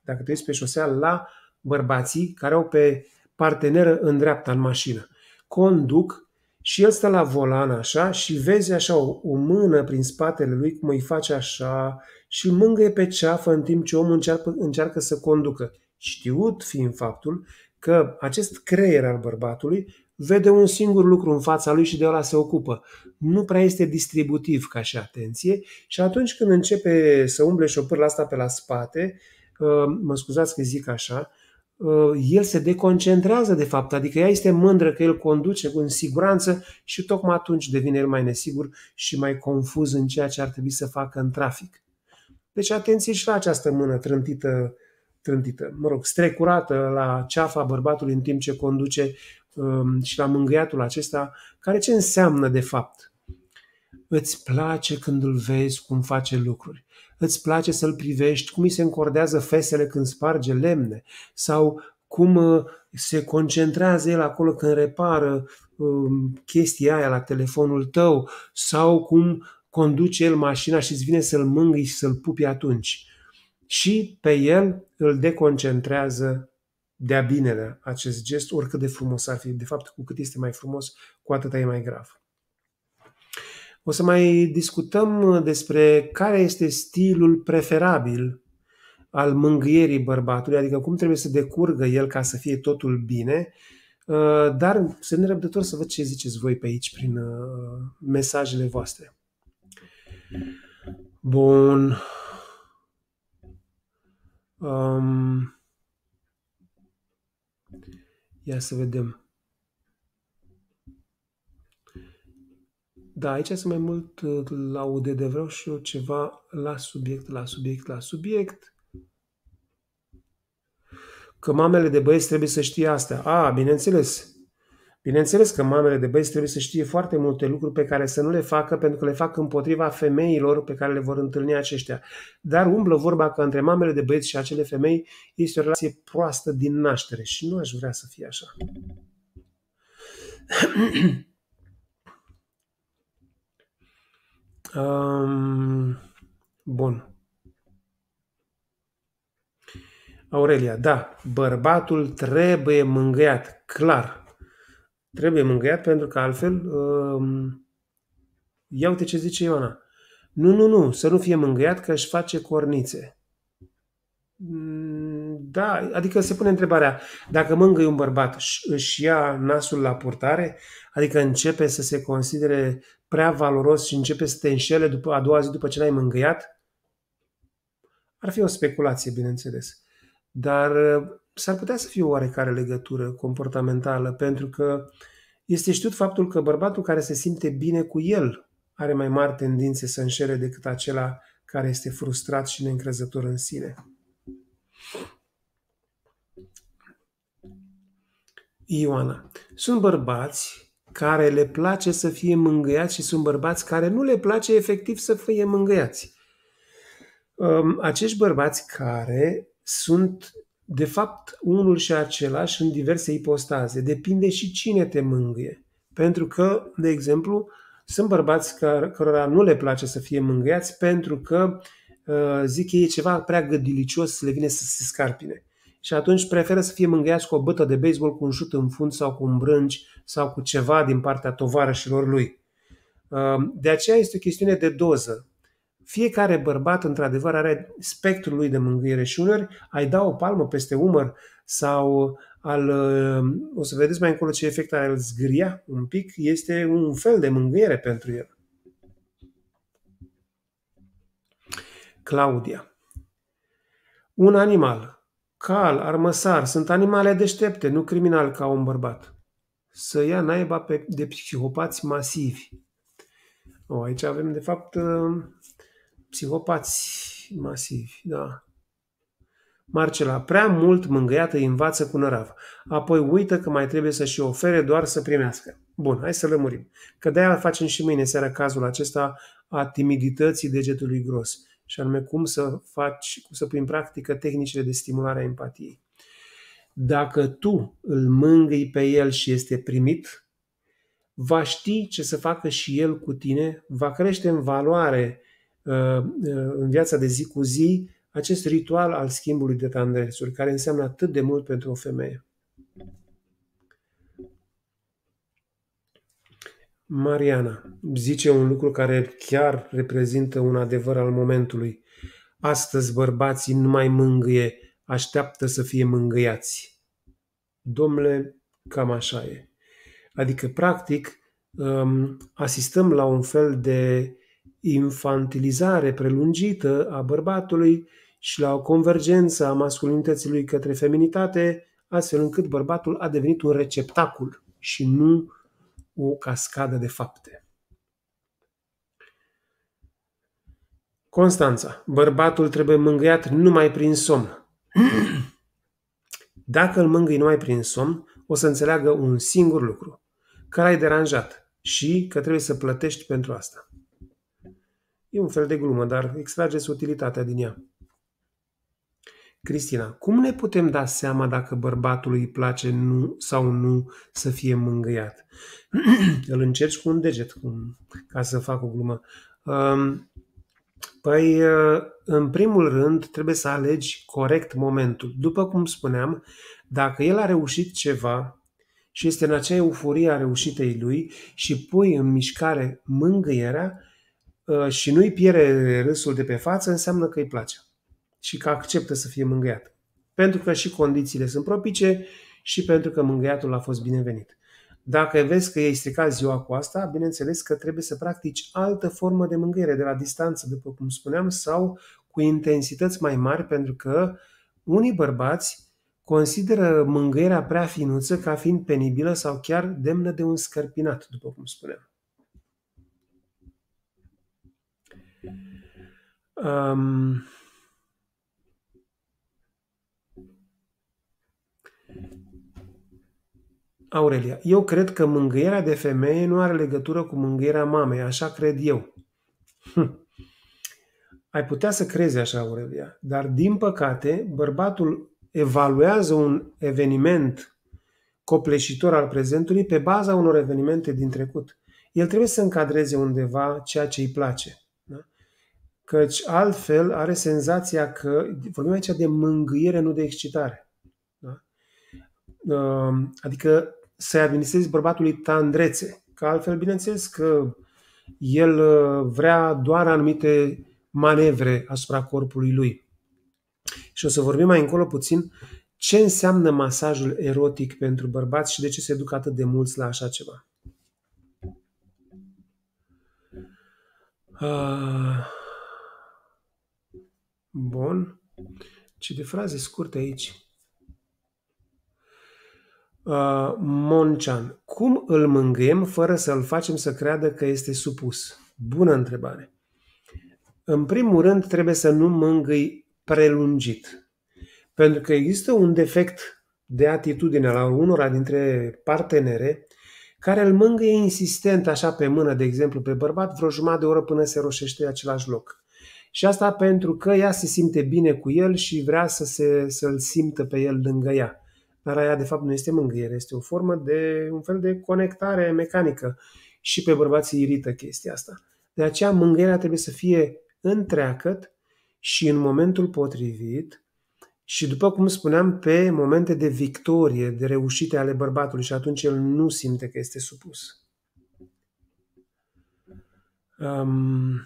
Dacă te uiți pe șosea la bărbații care au pe parteneră în dreapta în mașină. Conduc și el stă la volan așa și vezi așa o, o mână prin spatele lui cum îi face așa și îl mângâie pe ceafă în timp ce omul încearcă, încearcă să conducă. Știut fiind faptul că acest creier al bărbatului vede un singur lucru în fața lui și de ăla se ocupă. Nu prea este distributiv ca și atenție și atunci când începe să umble șopârla asta pe la spate, uh, mă scuzați că zic așa, uh, el se deconcentrează de fapt, adică ea este mândră că el conduce cu siguranță și tocmai atunci devine el mai nesigur și mai confuz în ceea ce ar trebui să facă în trafic. Deci atenție și la această mână trântită uh, trântită, mă rog, strecurată la ceafa bărbatului în timp ce conduce um, și la mângâiatul acesta, care ce înseamnă de fapt? Îți place când îl vezi cum face lucruri. Îți place să-l privești cum îi se încordează fesele când sparge lemne sau cum uh, se concentrează el acolo când repară um, chestia aia la telefonul tău sau cum conduce el mașina și îți vine să-l mângâi și să-l pupi atunci și pe el îl deconcentrează de-a binelea acest gest, oricât de frumos ar fi. De fapt, cu cât este mai frumos, cu atât e mai grav. O să mai discutăm despre care este stilul preferabil al mângâierii bărbatului, adică cum trebuie să decurgă el ca să fie totul bine, uh, dar sunt nerăbdător să văd ce ziceți voi pe aici prin uh, mesajele voastre. Bun. Um, ia să vedem. Da, aici sunt mai mult laude de vreau și eu ceva la subiect, la subiect, la subiect. Că mamele de băieți trebuie să știe asta. A, bineînțeles. Bineînțeles că mamele de băieți trebuie să știe foarte multe lucruri pe care să nu le facă pentru că le fac împotriva femeilor pe care le vor întâlni aceștia. Dar umblă vorba că între mamele de băieți și acele femei este o relație proastă din naștere și nu aș vrea să fie așa. um, bun. Aurelia, da, bărbatul trebuie mângâiat, clar Trebuie mângâiat pentru că altfel, um, ia uite ce zice Ioana. Nu, nu, nu, să nu fie mângâiat că își face cornițe. Mm, da, adică se pune întrebarea, dacă mângâi un bărbat și își ia nasul la purtare, adică începe să se considere prea valoros și începe să te înșele după, a doua zi după ce l-ai mângâiat, ar fi o speculație, bineînțeles. Dar s-ar putea să fie o oarecare legătură comportamentală, pentru că este știut faptul că bărbatul care se simte bine cu el are mai mari tendințe să înșere decât acela care este frustrat și neîncrezător în sine. Ioana. Sunt bărbați care le place să fie mângâiați și sunt bărbați care nu le place efectiv să fie mângâiați. Acești bărbați care sunt de fapt unul și același în diverse ipostaze. Depinde și cine te mângâie. Pentru că, de exemplu, sunt bărbați cărora nu le place să fie mângâiați pentru că ă, zic că e ceva prea gădilicios să le vine să se scarpine. Și atunci preferă să fie mângâiați cu o bătă de baseball, cu un șut în fund sau cu un brânci sau cu ceva din partea tovarășilor lui. Ă, de aceea este o chestiune de doză. Fiecare bărbat, într-adevăr, are spectrul lui de mângâiere și uneori ai da o palmă peste umăr sau al, uh, o să vedeți mai încolo ce efect are, îl zgâria un pic, este un fel de mângâiere pentru el. Claudia. Un animal, cal, armăsar, sunt animale deștepte, nu criminal ca un bărbat. Să ia naiba pe, de psihopați masivi. O, aici avem, de fapt, uh, psihopați masivi, da. Marcela, prea mult mângâiată îi învață cu nărav. Apoi uită că mai trebuie să și ofere doar să primească. Bun, hai să lămurim. Că de-aia facem și mâine seara cazul acesta a timidității degetului gros. Și anume cum să faci, cum să pui în practică tehnicile de stimulare a empatiei. Dacă tu îl mângâi pe el și este primit, va ști ce să facă și el cu tine, va crește în valoare Uh, uh, în viața de zi cu zi acest ritual al schimbului de tandresuri, care înseamnă atât de mult pentru o femeie. Mariana zice un lucru care chiar reprezintă un adevăr al momentului. Astăzi bărbații nu mai mângâie, așteaptă să fie mângâiați. Domnule, cam așa e. Adică, practic, um, asistăm la un fel de infantilizare prelungită a bărbatului și la o convergență a masculinității lui către feminitate, astfel încât bărbatul a devenit un receptacul și nu o cascadă de fapte. Constanța. Bărbatul trebuie mângâiat numai prin somn. Dacă îl mângâi numai prin somn, o să înțeleagă un singur lucru, că l-ai deranjat și că trebuie să plătești pentru asta. E un fel de glumă, dar extrageți utilitatea din ea. Cristina, cum ne putem da seama dacă bărbatul îi place nu sau nu să fie mângâiat? Îl încerci cu un deget, cum, ca să fac o glumă. Um, păi, uh, în primul rând, trebuie să alegi corect momentul. După cum spuneam, dacă el a reușit ceva și este în acea euforie a reușitei lui și pui în mișcare mângâierea, Uh, și nu-i piere râsul de pe față, înseamnă că îi place și că acceptă să fie mângâiat. Pentru că și condițiile sunt propice și pentru că mângâiatul a fost binevenit. Dacă vezi că ei stricat ziua cu asta, bineînțeles că trebuie să practici altă formă de mângâiere de la distanță, după cum spuneam, sau cu intensități mai mari, pentru că unii bărbați consideră mângâierea prea finuță ca fiind penibilă sau chiar demnă de un scărpinat, după cum spuneam. Um, Aurelia, eu cred că mângâierea de femeie nu are legătură cu mângâierea mamei, așa cred eu. Hm. Ai putea să crezi așa, Aurelia, dar din păcate, bărbatul evaluează un eveniment copleșitor al prezentului pe baza unor evenimente din trecut. El trebuie să încadreze undeva ceea ce îi place căci altfel are senzația că, vorbim aici de mângâiere, nu de excitare. Da? Um, adică să-i administrezi bărbatului tandrețe, că altfel, bineînțeles că el uh, vrea doar anumite manevre asupra corpului lui. Și o să vorbim mai încolo puțin ce înseamnă masajul erotic pentru bărbați și de ce se duc atât de mulți la așa ceva. Uh... Bun. Ce de fraze scurte aici. Uh, Moncean. Cum îl mângâiem fără să-l facem să creadă că este supus? Bună întrebare. În primul rând, trebuie să nu mângâi prelungit. Pentru că există un defect de atitudine la unora dintre partenere care îl mângâie insistent așa pe mână, de exemplu, pe bărbat, vreo jumătate de oră până se roșește același loc. Și asta pentru că ea se simte bine cu el și vrea să se, să-l simtă pe el lângă ea. Dar aia, de fapt, nu este mângâiere, este o formă de un fel de conectare mecanică. Și pe bărbații irită chestia asta. De aceea, mângâierea trebuie să fie întreacăt și în momentul potrivit și, după cum spuneam, pe momente de victorie, de reușite ale bărbatului și atunci el nu simte că este supus. Um,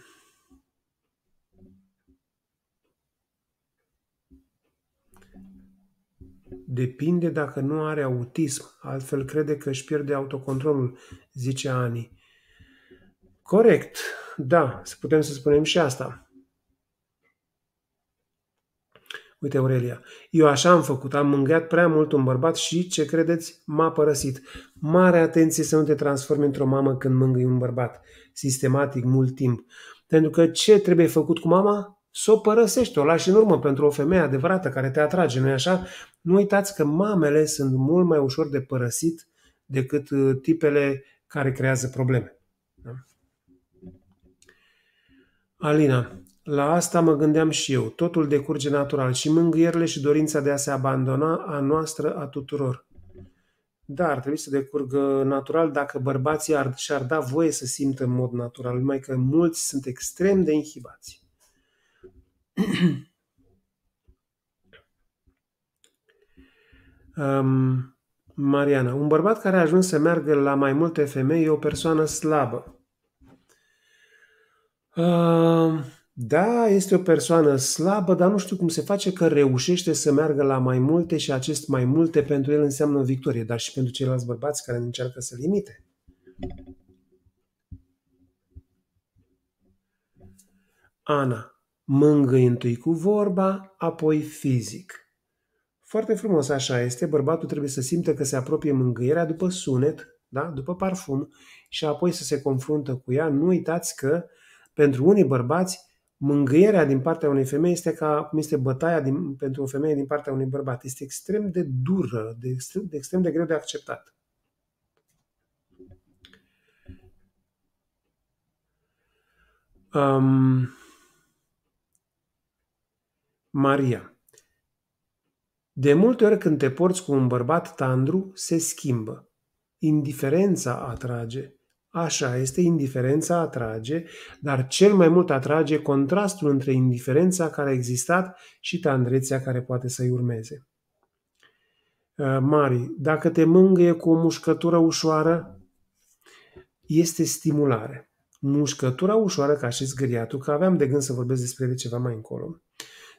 Depinde dacă nu are autism, altfel crede că își pierde autocontrolul, zice Ani. Corect, da, putem să spunem și asta. Uite, Aurelia, eu așa am făcut, am mângâiat prea mult un bărbat și, ce credeți, m-a părăsit. Mare atenție să nu te transformi într-o mamă când mângâi un bărbat, sistematic, mult timp. Pentru că ce trebuie făcut cu mama? să o părăsești, o lași în urmă pentru o femeie adevărată care te atrage, nu așa? Nu uitați că mamele sunt mult mai ușor de părăsit decât uh, tipele care creează probleme. Da? Alina, la asta mă gândeam și eu. Totul decurge natural și mângâierile și dorința de a se abandona a noastră a tuturor. Da, ar trebui să decurgă natural dacă bărbații ar, și-ar da voie să simtă în mod natural, numai că mulți sunt extrem de inhibați um, Mariana, un bărbat care a ajuns să meargă la mai multe femei e o persoană slabă. Uh, da, este o persoană slabă, dar nu știu cum se face că reușește să meargă la mai multe și acest mai multe pentru el înseamnă victorie, dar și pentru ceilalți bărbați care încearcă să limite. Ana, mângâi întâi cu vorba, apoi fizic. Foarte frumos așa este, bărbatul trebuie să simtă că se apropie mângâierea după sunet, da? după parfum și apoi să se confruntă cu ea. Nu uitați că pentru unii bărbați mângâierea din partea unei femei este ca cum este bătaia din, pentru o femeie din partea unui bărbat. Este extrem de dură, de extrem, de extrem de greu de acceptat. Um, Maria De multe ori când te porți cu un bărbat tandru, se schimbă. Indiferența atrage. Așa este, indiferența atrage, dar cel mai mult atrage contrastul între indiferența care a existat și tandrețea care poate să-i urmeze. Uh, Mari, dacă te mângâie cu o mușcătură ușoară, este stimulare. Mușcătura ușoară ca și zgâriatul, că aveam de gând să vorbesc despre ele ceva mai încolo,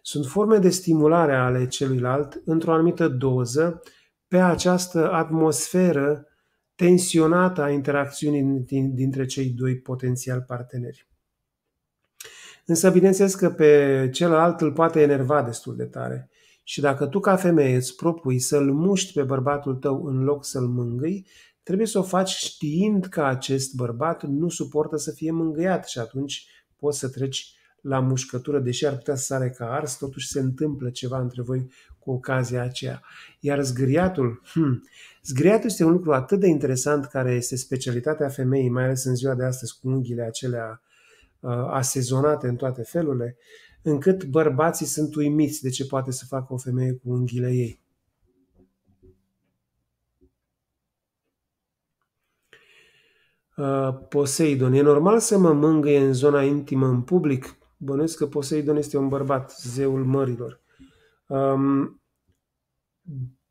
sunt forme de stimulare ale celuilalt într-o anumită doză pe această atmosferă tensionată a interacțiunii dintre cei doi potențial parteneri. Însă, bineînțeles că pe celălalt îl poate enerva destul de tare. Și dacă tu, ca femeie, îți propui să-l muști pe bărbatul tău în loc să-l mângâi, trebuie să o faci știind că acest bărbat nu suportă să fie mângâiat și atunci poți să treci la mușcătură, deși ar putea să sare ca ars, totuși se întâmplă ceva între voi cu ocazia aceea. Iar zgriatul, hmm, zgriatul este un lucru atât de interesant care este specialitatea femeii, mai ales în ziua de astăzi cu unghiile acelea uh, asezonate în toate felurile, încât bărbații sunt uimiți de ce poate să facă o femeie cu unghiile ei. Uh, Poseidon. E normal să mă mângâie în zona intimă în public? Bănuiesc că Poseidon este un bărbat, zeul mărilor. Um,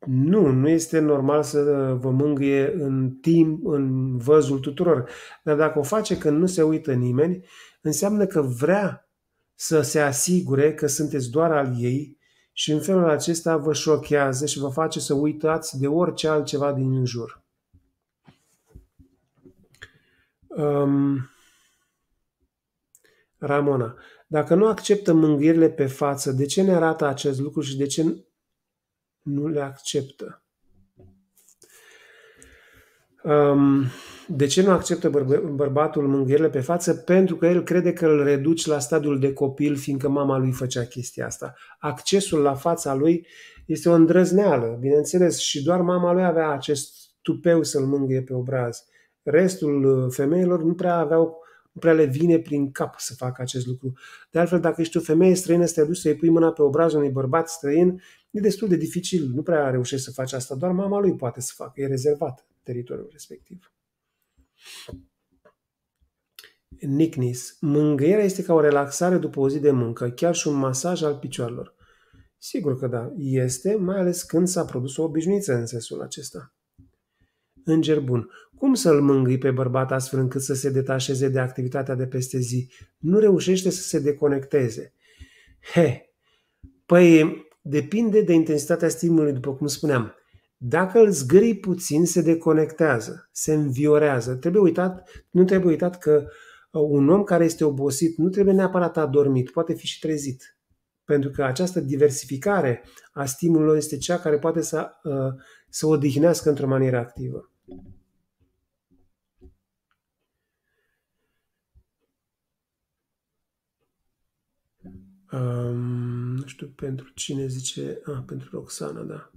nu, nu este normal să vă mângâie în timp, în văzul tuturor. Dar dacă o face când nu se uită nimeni, înseamnă că vrea să se asigure că sunteți doar al ei și în felul acesta vă șochează și vă face să uitați de orice altceva din jur. Um, Ramona. Dacă nu acceptă mângâierile pe față, de ce ne arată acest lucru și de ce nu le acceptă? Um, de ce nu acceptă bărbă, bărbatul mângâierile pe față? Pentru că el crede că îl reduci la stadiul de copil, fiindcă mama lui făcea chestia asta. Accesul la fața lui este o îndrăzneală, bineînțeles, și doar mama lui avea acest tupeu să-l mângâie pe obraz. Restul uh, femeilor nu prea aveau nu prea le vine prin cap să facă acest lucru. De altfel, dacă ești o femeie străină să te duci să-i pui mâna pe obrazul unui bărbat străin, e destul de dificil, nu prea reușești să faci asta, doar mama lui poate să facă, e rezervat teritoriul respectiv. Nicknis, Mângâierea este ca o relaxare după o zi de muncă, chiar și un masaj al picioarelor. Sigur că da, este, mai ales când s-a produs o obișnuință în sensul acesta. Înger bun, cum să-l mângâi pe bărbat astfel încât să se detașeze de activitatea de peste zi? Nu reușește să se deconecteze. He, păi depinde de intensitatea stimulului, după cum spuneam. Dacă îl zgârii puțin, se deconectează, se înviorează. Trebuie uitat, nu trebuie uitat că uh, un om care este obosit nu trebuie neapărat adormit, poate fi și trezit. Pentru că această diversificare a stimulului este cea care poate să, uh, să odihnească într-o manieră activă. Um, nu știu pentru cine zice, ah, pentru Roxana, da.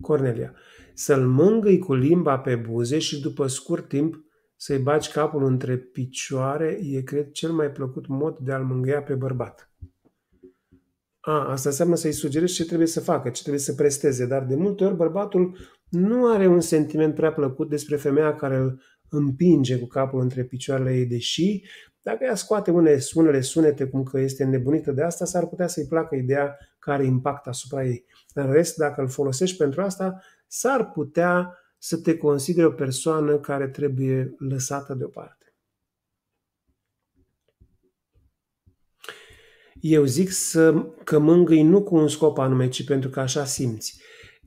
Cornelia, să-l mângâi cu limba pe buze și după scurt timp să-i baci capul între picioare e, cred, cel mai plăcut mod de a-l mângâia pe bărbat. A, asta înseamnă să-i sugerezi ce trebuie să facă, ce trebuie să presteze, dar de multe ori bărbatul nu are un sentiment prea plăcut despre femeia care îl împinge cu capul între picioarele ei, deși dacă ea scoate unele, unele sunete cum că este nebunită de asta, s-ar putea să-i placă ideea care are impact asupra ei. În rest, dacă îl folosești pentru asta, s-ar putea să te consideri o persoană care trebuie lăsată deoparte. Eu zic să, că mângâi nu cu un scop anume, ci pentru că așa simți.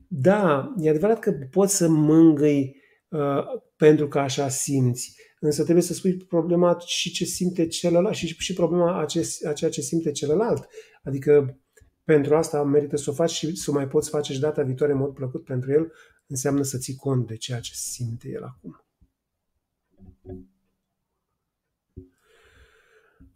Da, e adevărat că poți să mângâi uh, pentru că așa simți, însă trebuie să spui problema și ce simte celălalt și, și problema acest, a ceea ce simte celălalt. Adică pentru asta merită să o faci și să o mai poți face și data viitoare în mod plăcut pentru el, înseamnă să ții cont de ceea ce simte el acum.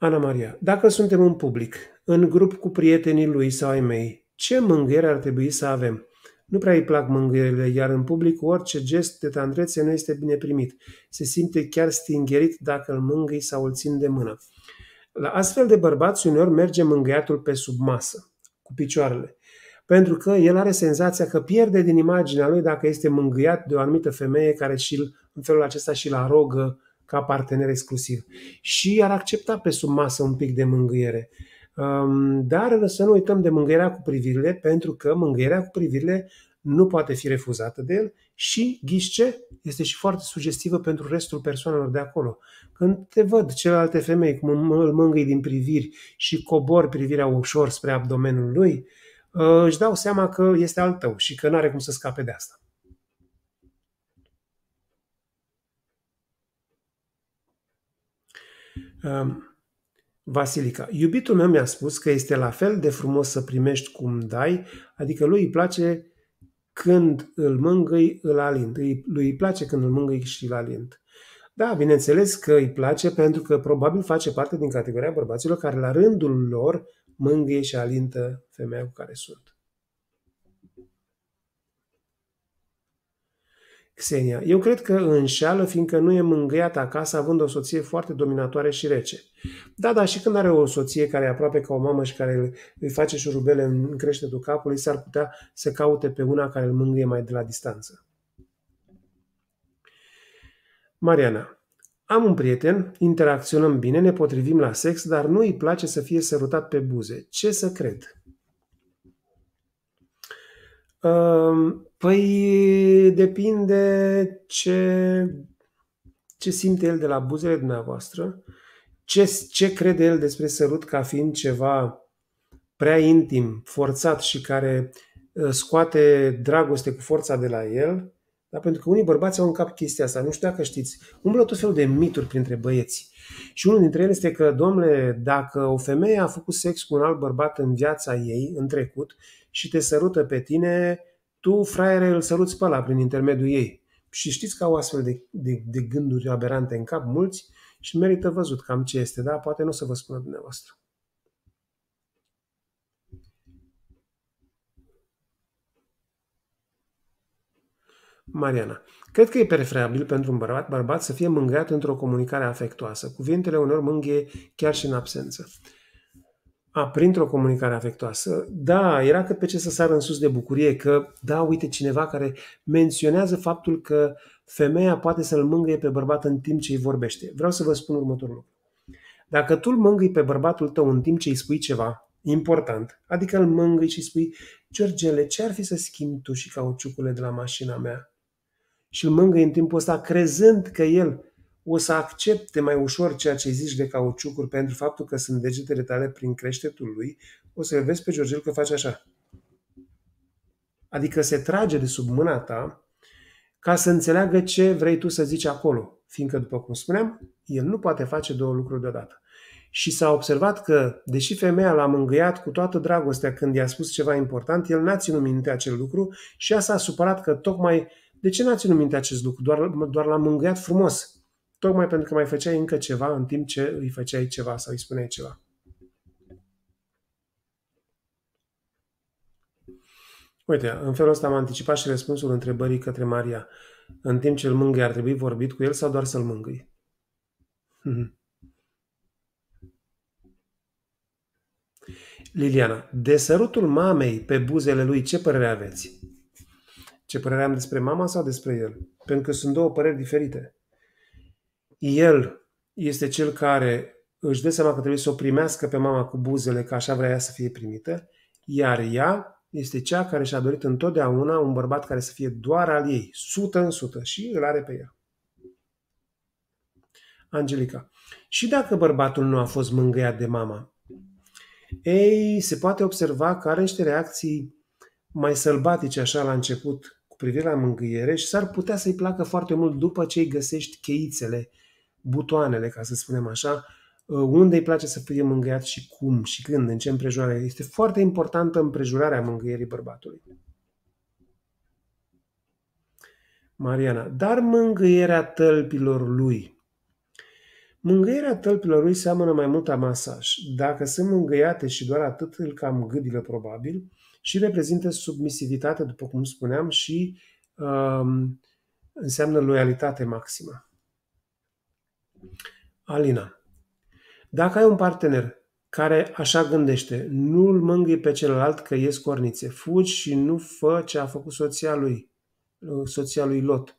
Ana Maria, dacă suntem în public, în grup cu prietenii lui sau ai mei, ce mângâiere ar trebui să avem? Nu prea îi plac mângâierile, iar în public orice gest de tandrețe nu este bine primit. Se simte chiar stingerit dacă îl mângâi sau îl țin de mână. La astfel de bărbați uneori merge mângâiatul pe sub masă, cu picioarele, pentru că el are senzația că pierde din imaginea lui dacă este mângâiat de o anumită femeie care și în felul acesta și-l arogă ca partener exclusiv și ar accepta pe sub masă un pic de mângâiere. Um, dar să nu uităm de mângâierea cu privirile, pentru că mângâierea cu privirile nu poate fi refuzată de el și, ghișce, este și foarte sugestivă pentru restul persoanelor de acolo. Când te văd celelalte femei cum îl mângâi din priviri și cobor privirea ușor spre abdomenul lui, uh, își dau seama că este al tău și că nu are cum să scape de asta. Ehm, Vasilica. Iubitul meu mi-a spus că este la fel de frumos să primești cum dai, adică lui îi place când îl mângâi, îl alint. Lui îi place când îl mângâi și îl alint. Da, bineînțeles că îi place pentru că probabil face parte din categoria bărbaților care la rândul lor mângâie și alintă femeia cu care sunt. Xenia, eu cred că înșeală, fiindcă nu e mângâiat acasă, având o soție foarte dominatoare și rece. Da, dar și când are o soție care e aproape ca o mamă și care îi face șurubele în creștetul capului, s-ar putea să caute pe una care îl mângâie mai de la distanță. Mariana, am un prieten, interacționăm bine, ne potrivim la sex, dar nu îi place să fie sărutat pe buze. Ce să cred? Ehm, păi depinde ce, ce simte el de la buzele dumneavoastră, ce, ce crede el despre sărut ca fiind ceva prea intim, forțat și care eh, scoate dragoste cu forța de la el dar pentru că unii bărbați au în cap chestia asta, nu știu dacă știți, umblă tot felul de mituri printre băieți. Și unul dintre ele este că, domnule, dacă o femeie a făcut sex cu un alt bărbat în viața ei, în trecut, și te sărută pe tine, tu, fraiere, îl săruți pe ăla prin intermediul ei. Și știți că au astfel de, de, de gânduri aberante în cap mulți și merită văzut cam ce este, da? Poate nu o să vă spună dumneavoastră. Mariana. Cred că e preferabil pentru un bărbat, bărbat să fie mângâiat într-o comunicare afectoasă. Cuvintele unor mânghe chiar și în absență. A, printr-o comunicare afectoasă. Da, era cât pe ce să sară în sus de bucurie că, da, uite, cineva care menționează faptul că femeia poate să-l mângâie pe bărbat în timp ce îi vorbește. Vreau să vă spun următorul lucru. Dacă tu îl mângâi pe bărbatul tău în timp ce îi spui ceva important, adică îl mângâi și îi spui, Georgele, ce ar fi să schimbi tu și cauciucurile de la mașina mea? și îl mângâi în timpul ăsta crezând că el o să accepte mai ușor ceea ce zici de cauciucuri pentru faptul că sunt degetele tale prin creștetul lui, o să vezi pe Georgel că face așa. Adică se trage de sub mâna ta ca să înțeleagă ce vrei tu să zici acolo. Fiindcă, după cum spuneam, el nu poate face două lucruri deodată. Și s-a observat că, deși femeia l-a mângâiat cu toată dragostea când i-a spus ceva important, el n-a ținut minte acel lucru și a s-a supărat că tocmai de ce n-ați minte acest lucru? Doar, doar l-am mângâiat frumos. Tocmai pentru că mai făceai încă ceva în timp ce îi făceai ceva sau îi spuneai ceva. Uite, în felul ăsta am anticipat și răspunsul întrebării către Maria. În timp ce îl mângâi, ar trebui vorbit cu el sau doar să-l mângâi? Mhm. Liliana, de sărutul mamei pe buzele lui, ce părere aveți? Ce părere am despre mama sau despre el? Pentru că sunt două păreri diferite. El este cel care își dă seama că trebuie să o primească pe mama cu buzele, că așa vrea ea să fie primită, iar ea este cea care și-a dorit întotdeauna un bărbat care să fie doar al ei, sută în sută, și îl are pe ea. Angelica. Și dacă bărbatul nu a fost mângâiat de mama? Ei, se poate observa că are niște reacții mai sălbatice așa la început, cu privire la mângâiere și s-ar putea să-i placă foarte mult după ce îi găsești cheițele, butoanele, ca să spunem așa, uh, unde îi place să fie mângâiat și cum și când, în ce împrejurare. Este foarte importantă împrejurarea mângâierii bărbatului. Mariana, dar mângâierea tălpilor lui. Mângâierea tălpilor lui seamănă mai mult a masaj. Dacă sunt mângâiate și doar atât îl cam gâdile probabil, și reprezintă submisivitate, după cum spuneam, și um, înseamnă loialitate maximă. Alina, dacă ai un partener care așa gândește, nu l mângâi pe celălalt că ies cornițe, fugi și nu fă ce a făcut soția lui, soția lui Lot.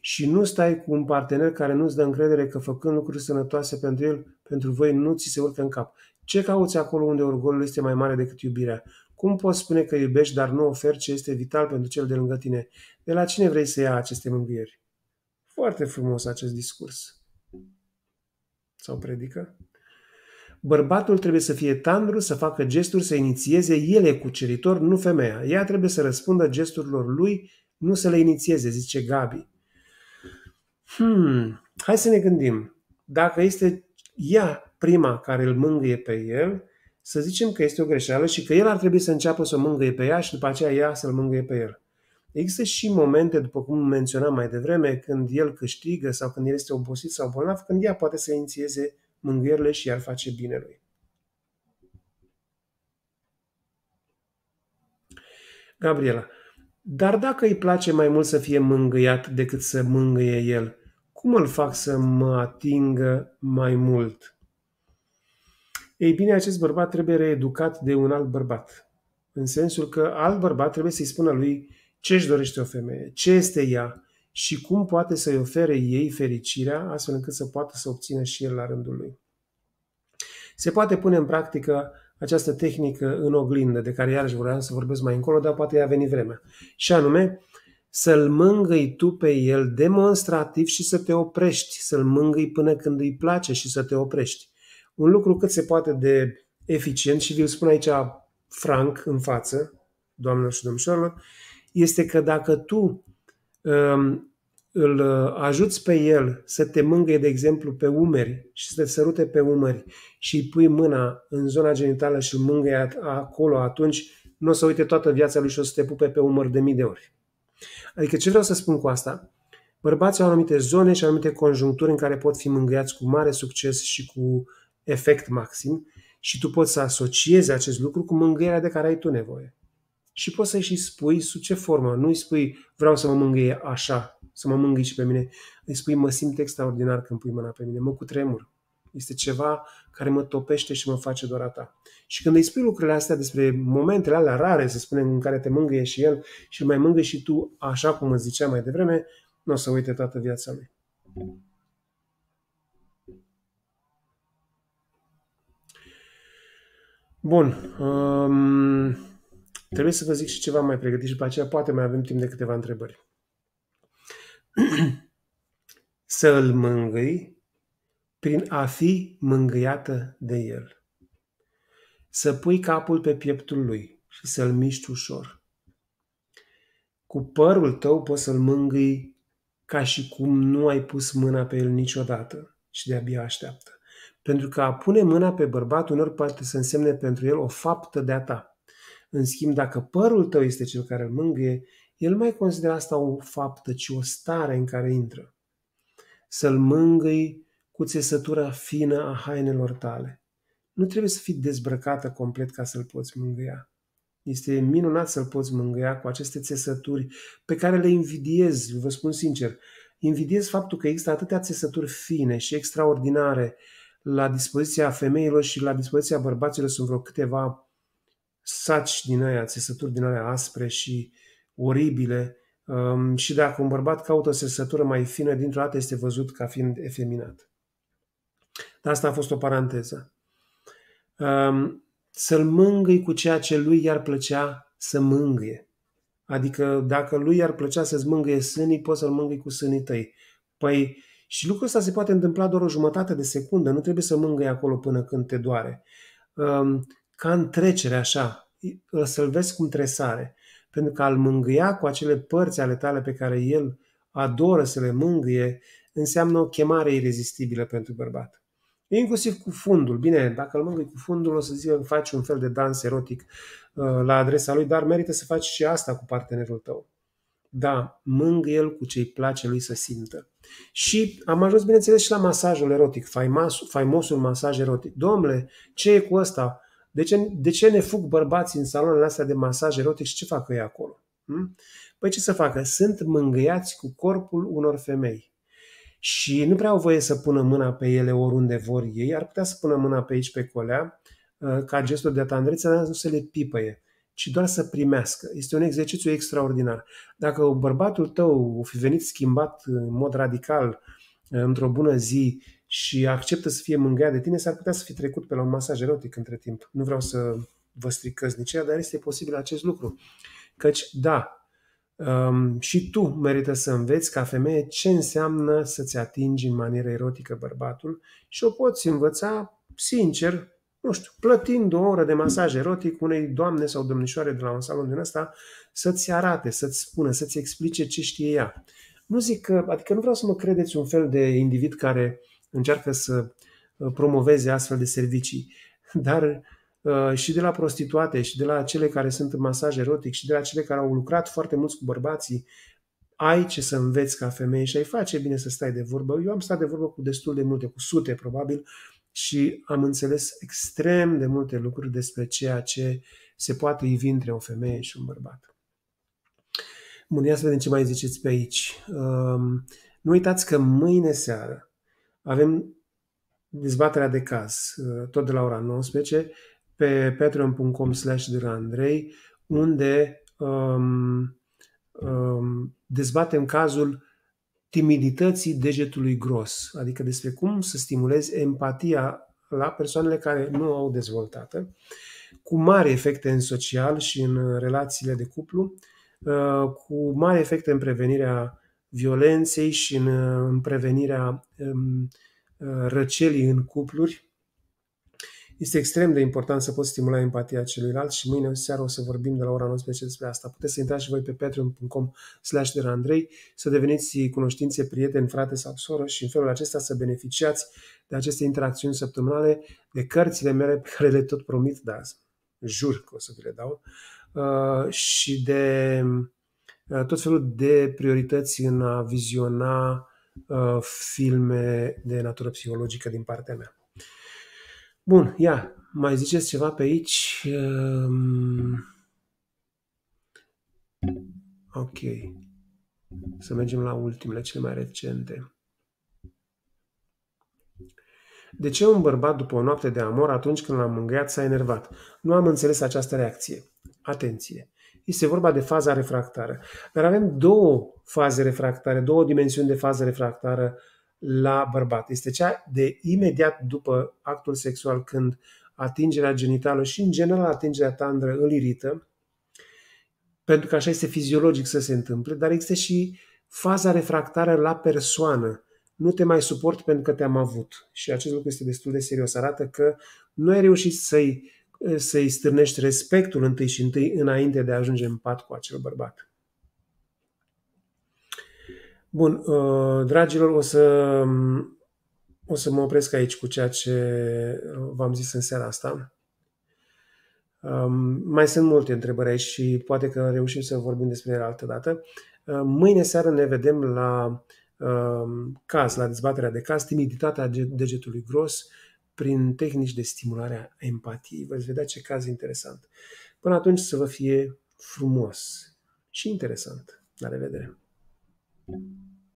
Și nu stai cu un partener care nu-ți dă încredere că făcând lucruri sănătoase pentru el, pentru voi, nu ți se urcă în cap. Ce cauți acolo unde orgolul este mai mare decât iubirea? Cum poți spune că iubești, dar nu oferi ce este vital pentru cel de lângă tine? De la cine vrei să ia aceste mângâieri? Foarte frumos acest discurs. Sau predică? Bărbatul trebuie să fie tandru, să facă gesturi, să inițieze ele cu ceritor, nu femeia. Ea trebuie să răspundă gesturilor lui, nu să le inițieze, zice Gabi. Hmm, hai să ne gândim. Dacă este ea prima care îl mângâie pe el, să zicem că este o greșeală și că el ar trebui să înceapă să o mângâie pe ea și după aceea ea să-l mângâie pe el. Există și momente, după cum menționam mai devreme, când el câștigă sau când el este obosit sau bolnav, când ea poate să inițieze mângâierile și ar face bine lui. Gabriela, dar dacă îi place mai mult să fie mângâiat decât să mângâie el, cum îl fac să mă atingă mai mult? Ei bine, acest bărbat trebuie reeducat de un alt bărbat. În sensul că alt bărbat trebuie să-i spună lui ce își dorește o femeie, ce este ea și cum poate să-i ofere ei fericirea, astfel încât să poată să obțină și el la rândul lui. Se poate pune în practică această tehnică în oglindă, de care iarăși vreau să vorbesc mai încolo, dar poate i-a venit vremea. Și anume, să-l mângâi tu pe el demonstrativ și să te oprești, să-l mângâi până când îi place și să te oprești un lucru cât se poate de eficient și vi-l spun aici franc în față, doamnelor și domnișoarelor, este că dacă tu um, îl uh, ajuți pe el să te mângâie, de exemplu, pe umeri și să te sărute pe umeri și îi pui mâna în zona genitală și îl mângâie acolo, atunci nu o să uite toată viața lui și o să te pupe pe umăr de mii de ori. Adică ce vreau să spun cu asta? Bărbații au anumite zone și anumite conjuncturi în care pot fi mângâiați cu mare succes și cu uh, efect maxim și tu poți să asociezi acest lucru cu mângâierea de care ai tu nevoie. Și poți să-i și spui sub ce formă. Nu îi spui vreau să mă mângâie așa, să mă mângâi și pe mine. Îi spui mă simt extraordinar când pui mâna pe mine, mă cutremur. Este ceva care mă topește și mă face doar a ta. Și când îi spui lucrurile astea despre momentele alea rare, să spunem, în care te mângâie și el și mai mângâi și tu, așa cum îți zicea mai devreme, nu o să uite toată viața lui. Bun. Um, trebuie să vă zic și ceva mai pregătit și după aceea poate mai avem timp de câteva întrebări. să îl mângâi prin a fi mângâiată de el. Să pui capul pe pieptul lui și să-l miști ușor. Cu părul tău poți să-l mângâi ca și cum nu ai pus mâna pe el niciodată și de-abia așteaptă. Pentru că a pune mâna pe bărbat unor poate să însemne pentru el o faptă de-a ta. În schimb, dacă părul tău este cel care îl mângâie, el mai consideră asta o faptă, ci o stare în care intră. Să-l mângâi cu țesătura fină a hainelor tale. Nu trebuie să fii dezbrăcată complet ca să-l poți mângâia. Este minunat să-l poți mângâia cu aceste țesături pe care le invidiez, vă spun sincer. Invidiez faptul că există atâtea țesături fine și extraordinare la dispoziția femeilor și la dispoziția bărbaților sunt vreo câteva saci din aia, țesături din aia aspre și oribile um, și dacă un bărbat caută o sesătură mai fină, dintr-o dată este văzut ca fiind efeminat. Dar asta a fost o paranteză. Um, să-l mângâi cu ceea ce lui i-ar plăcea să mângâie. Adică dacă lui i-ar plăcea să-ți mângâie sânii, poți să-l mângâi cu sânii tăi. Păi și lucrul ăsta se poate întâmpla doar o jumătate de secundă, nu trebuie să mângâi acolo până când te doare. Um, ca în trecere, așa, să-l vezi cum tresare. Pentru că al mângâia cu acele părți ale tale pe care el adoră să le mângâie, înseamnă o chemare irezistibilă pentru bărbat. Inclusiv cu fundul. Bine, dacă îl mângâi cu fundul, o să zic că faci un fel de dans erotic uh, la adresa lui, dar merită să faci și asta cu partenerul tău. Da, mângă el cu ce-i place lui să simtă. Și am ajuns, bineînțeles, și la masajul erotic, faimosul, faimosul masaj erotic. Domnule, ce e cu ăsta? De ce, de ce ne fug bărbații în salonele astea de masaj erotic și ce fac ei acolo? Hm? Păi ce să facă? Sunt mângâiați cu corpul unor femei. Și nu prea au voie să pună mâna pe ele oriunde vor ei, ar putea să pună mâna pe aici, pe colea, ă, ca gestul de tandrețe, dar nu se le pipăie ci doar să primească. Este un exercițiu extraordinar. Dacă bărbatul tău o fi venit schimbat în mod radical uh, într-o bună zi și acceptă să fie mângâiat de tine, s-ar putea să fi trecut pe la un masaj erotic între timp. Nu vreau să vă stric nici dar este posibil acest lucru. Căci, da, um, și tu merită să înveți ca femeie ce înseamnă să-ți atingi în manieră erotică bărbatul și o poți învăța sincer, nu știu, plătind o oră de masaj erotic unei doamne sau domnișoare de la un salon din ăsta, să-ți arate, să-ți spună, să-ți explice ce știe ea. Nu zic că, adică nu vreau să mă credeți un fel de individ care încearcă să uh, promoveze astfel de servicii, dar uh, și de la prostituate, și de la cele care sunt în masaj erotic, și de la cele care au lucrat foarte mulți cu bărbații, ai ce să înveți ca femeie și ai face bine să stai de vorbă. Eu am stat de vorbă cu destul de multe, cu sute probabil, și am înțeles extrem de multe lucruri despre ceea ce se poate ivi între o femeie și un bărbat. Bun, ia să vedem ce mai ziceți pe aici. Um, nu uitați că mâine seară avem dezbaterea de caz, uh, tot de la ora 19, pe patreon.com slash de Andrei, unde um, um, dezbatem cazul timidității degetului gros, adică despre cum să stimulezi empatia la persoanele care nu au dezvoltată, cu mari efecte în social și în relațiile de cuplu, uh, cu mari efecte în prevenirea violenței și în, uh, prevenirea um, uh, răcelii în cupluri, este extrem de important să poți stimula empatia celuilalt și mâine seara o să vorbim de la ora 19 despre asta. Puteți să intrați și voi pe patreon.com slash de Andrei, să deveniți cunoștințe, prieteni, frate sau soră și în felul acesta să beneficiați de aceste interacțiuni săptămânale, de cărțile mele pe care le tot promit, dar jur că o să vi le dau, uh, și de uh, tot felul de priorități în a viziona uh, filme de natură psihologică din partea mea. Bun, ia, mai ziceți ceva pe aici? Ehm, ok. Să mergem la ultimele, cele mai recente. De ce un bărbat după o noapte de amor atunci când l-am mângâiat s-a enervat? Nu am înțeles această reacție. Atenție! Este vorba de faza refractară. Dar avem două faze refractare, două dimensiuni de fază refractară la bărbat. Este cea de imediat după actul sexual când atingerea genitală și în general atingerea tandră îl irită, pentru că așa este fiziologic să se întâmple, dar există și faza refractară la persoană. Nu te mai suport pentru că te-am avut. Și acest lucru este destul de serios. Arată că nu ai reușit să-i, să-i stârnești respectul întâi și întâi înainte de a ajunge în pat cu acel bărbat. Bun, uh, dragilor, o să, mm, o să mă opresc aici cu ceea ce uh, v-am zis în seara asta. Um, mai sunt multe întrebări aici și poate că reușim să vorbim despre ele altă dată. Uh, mâine seară ne vedem la um, caz, la dezbaterea de caz, timiditatea degetului gros prin tehnici de stimulare a empatiei. Veți vedea ce caz interesant. Până atunci să vă fie frumos și interesant. La revedere! Thank you.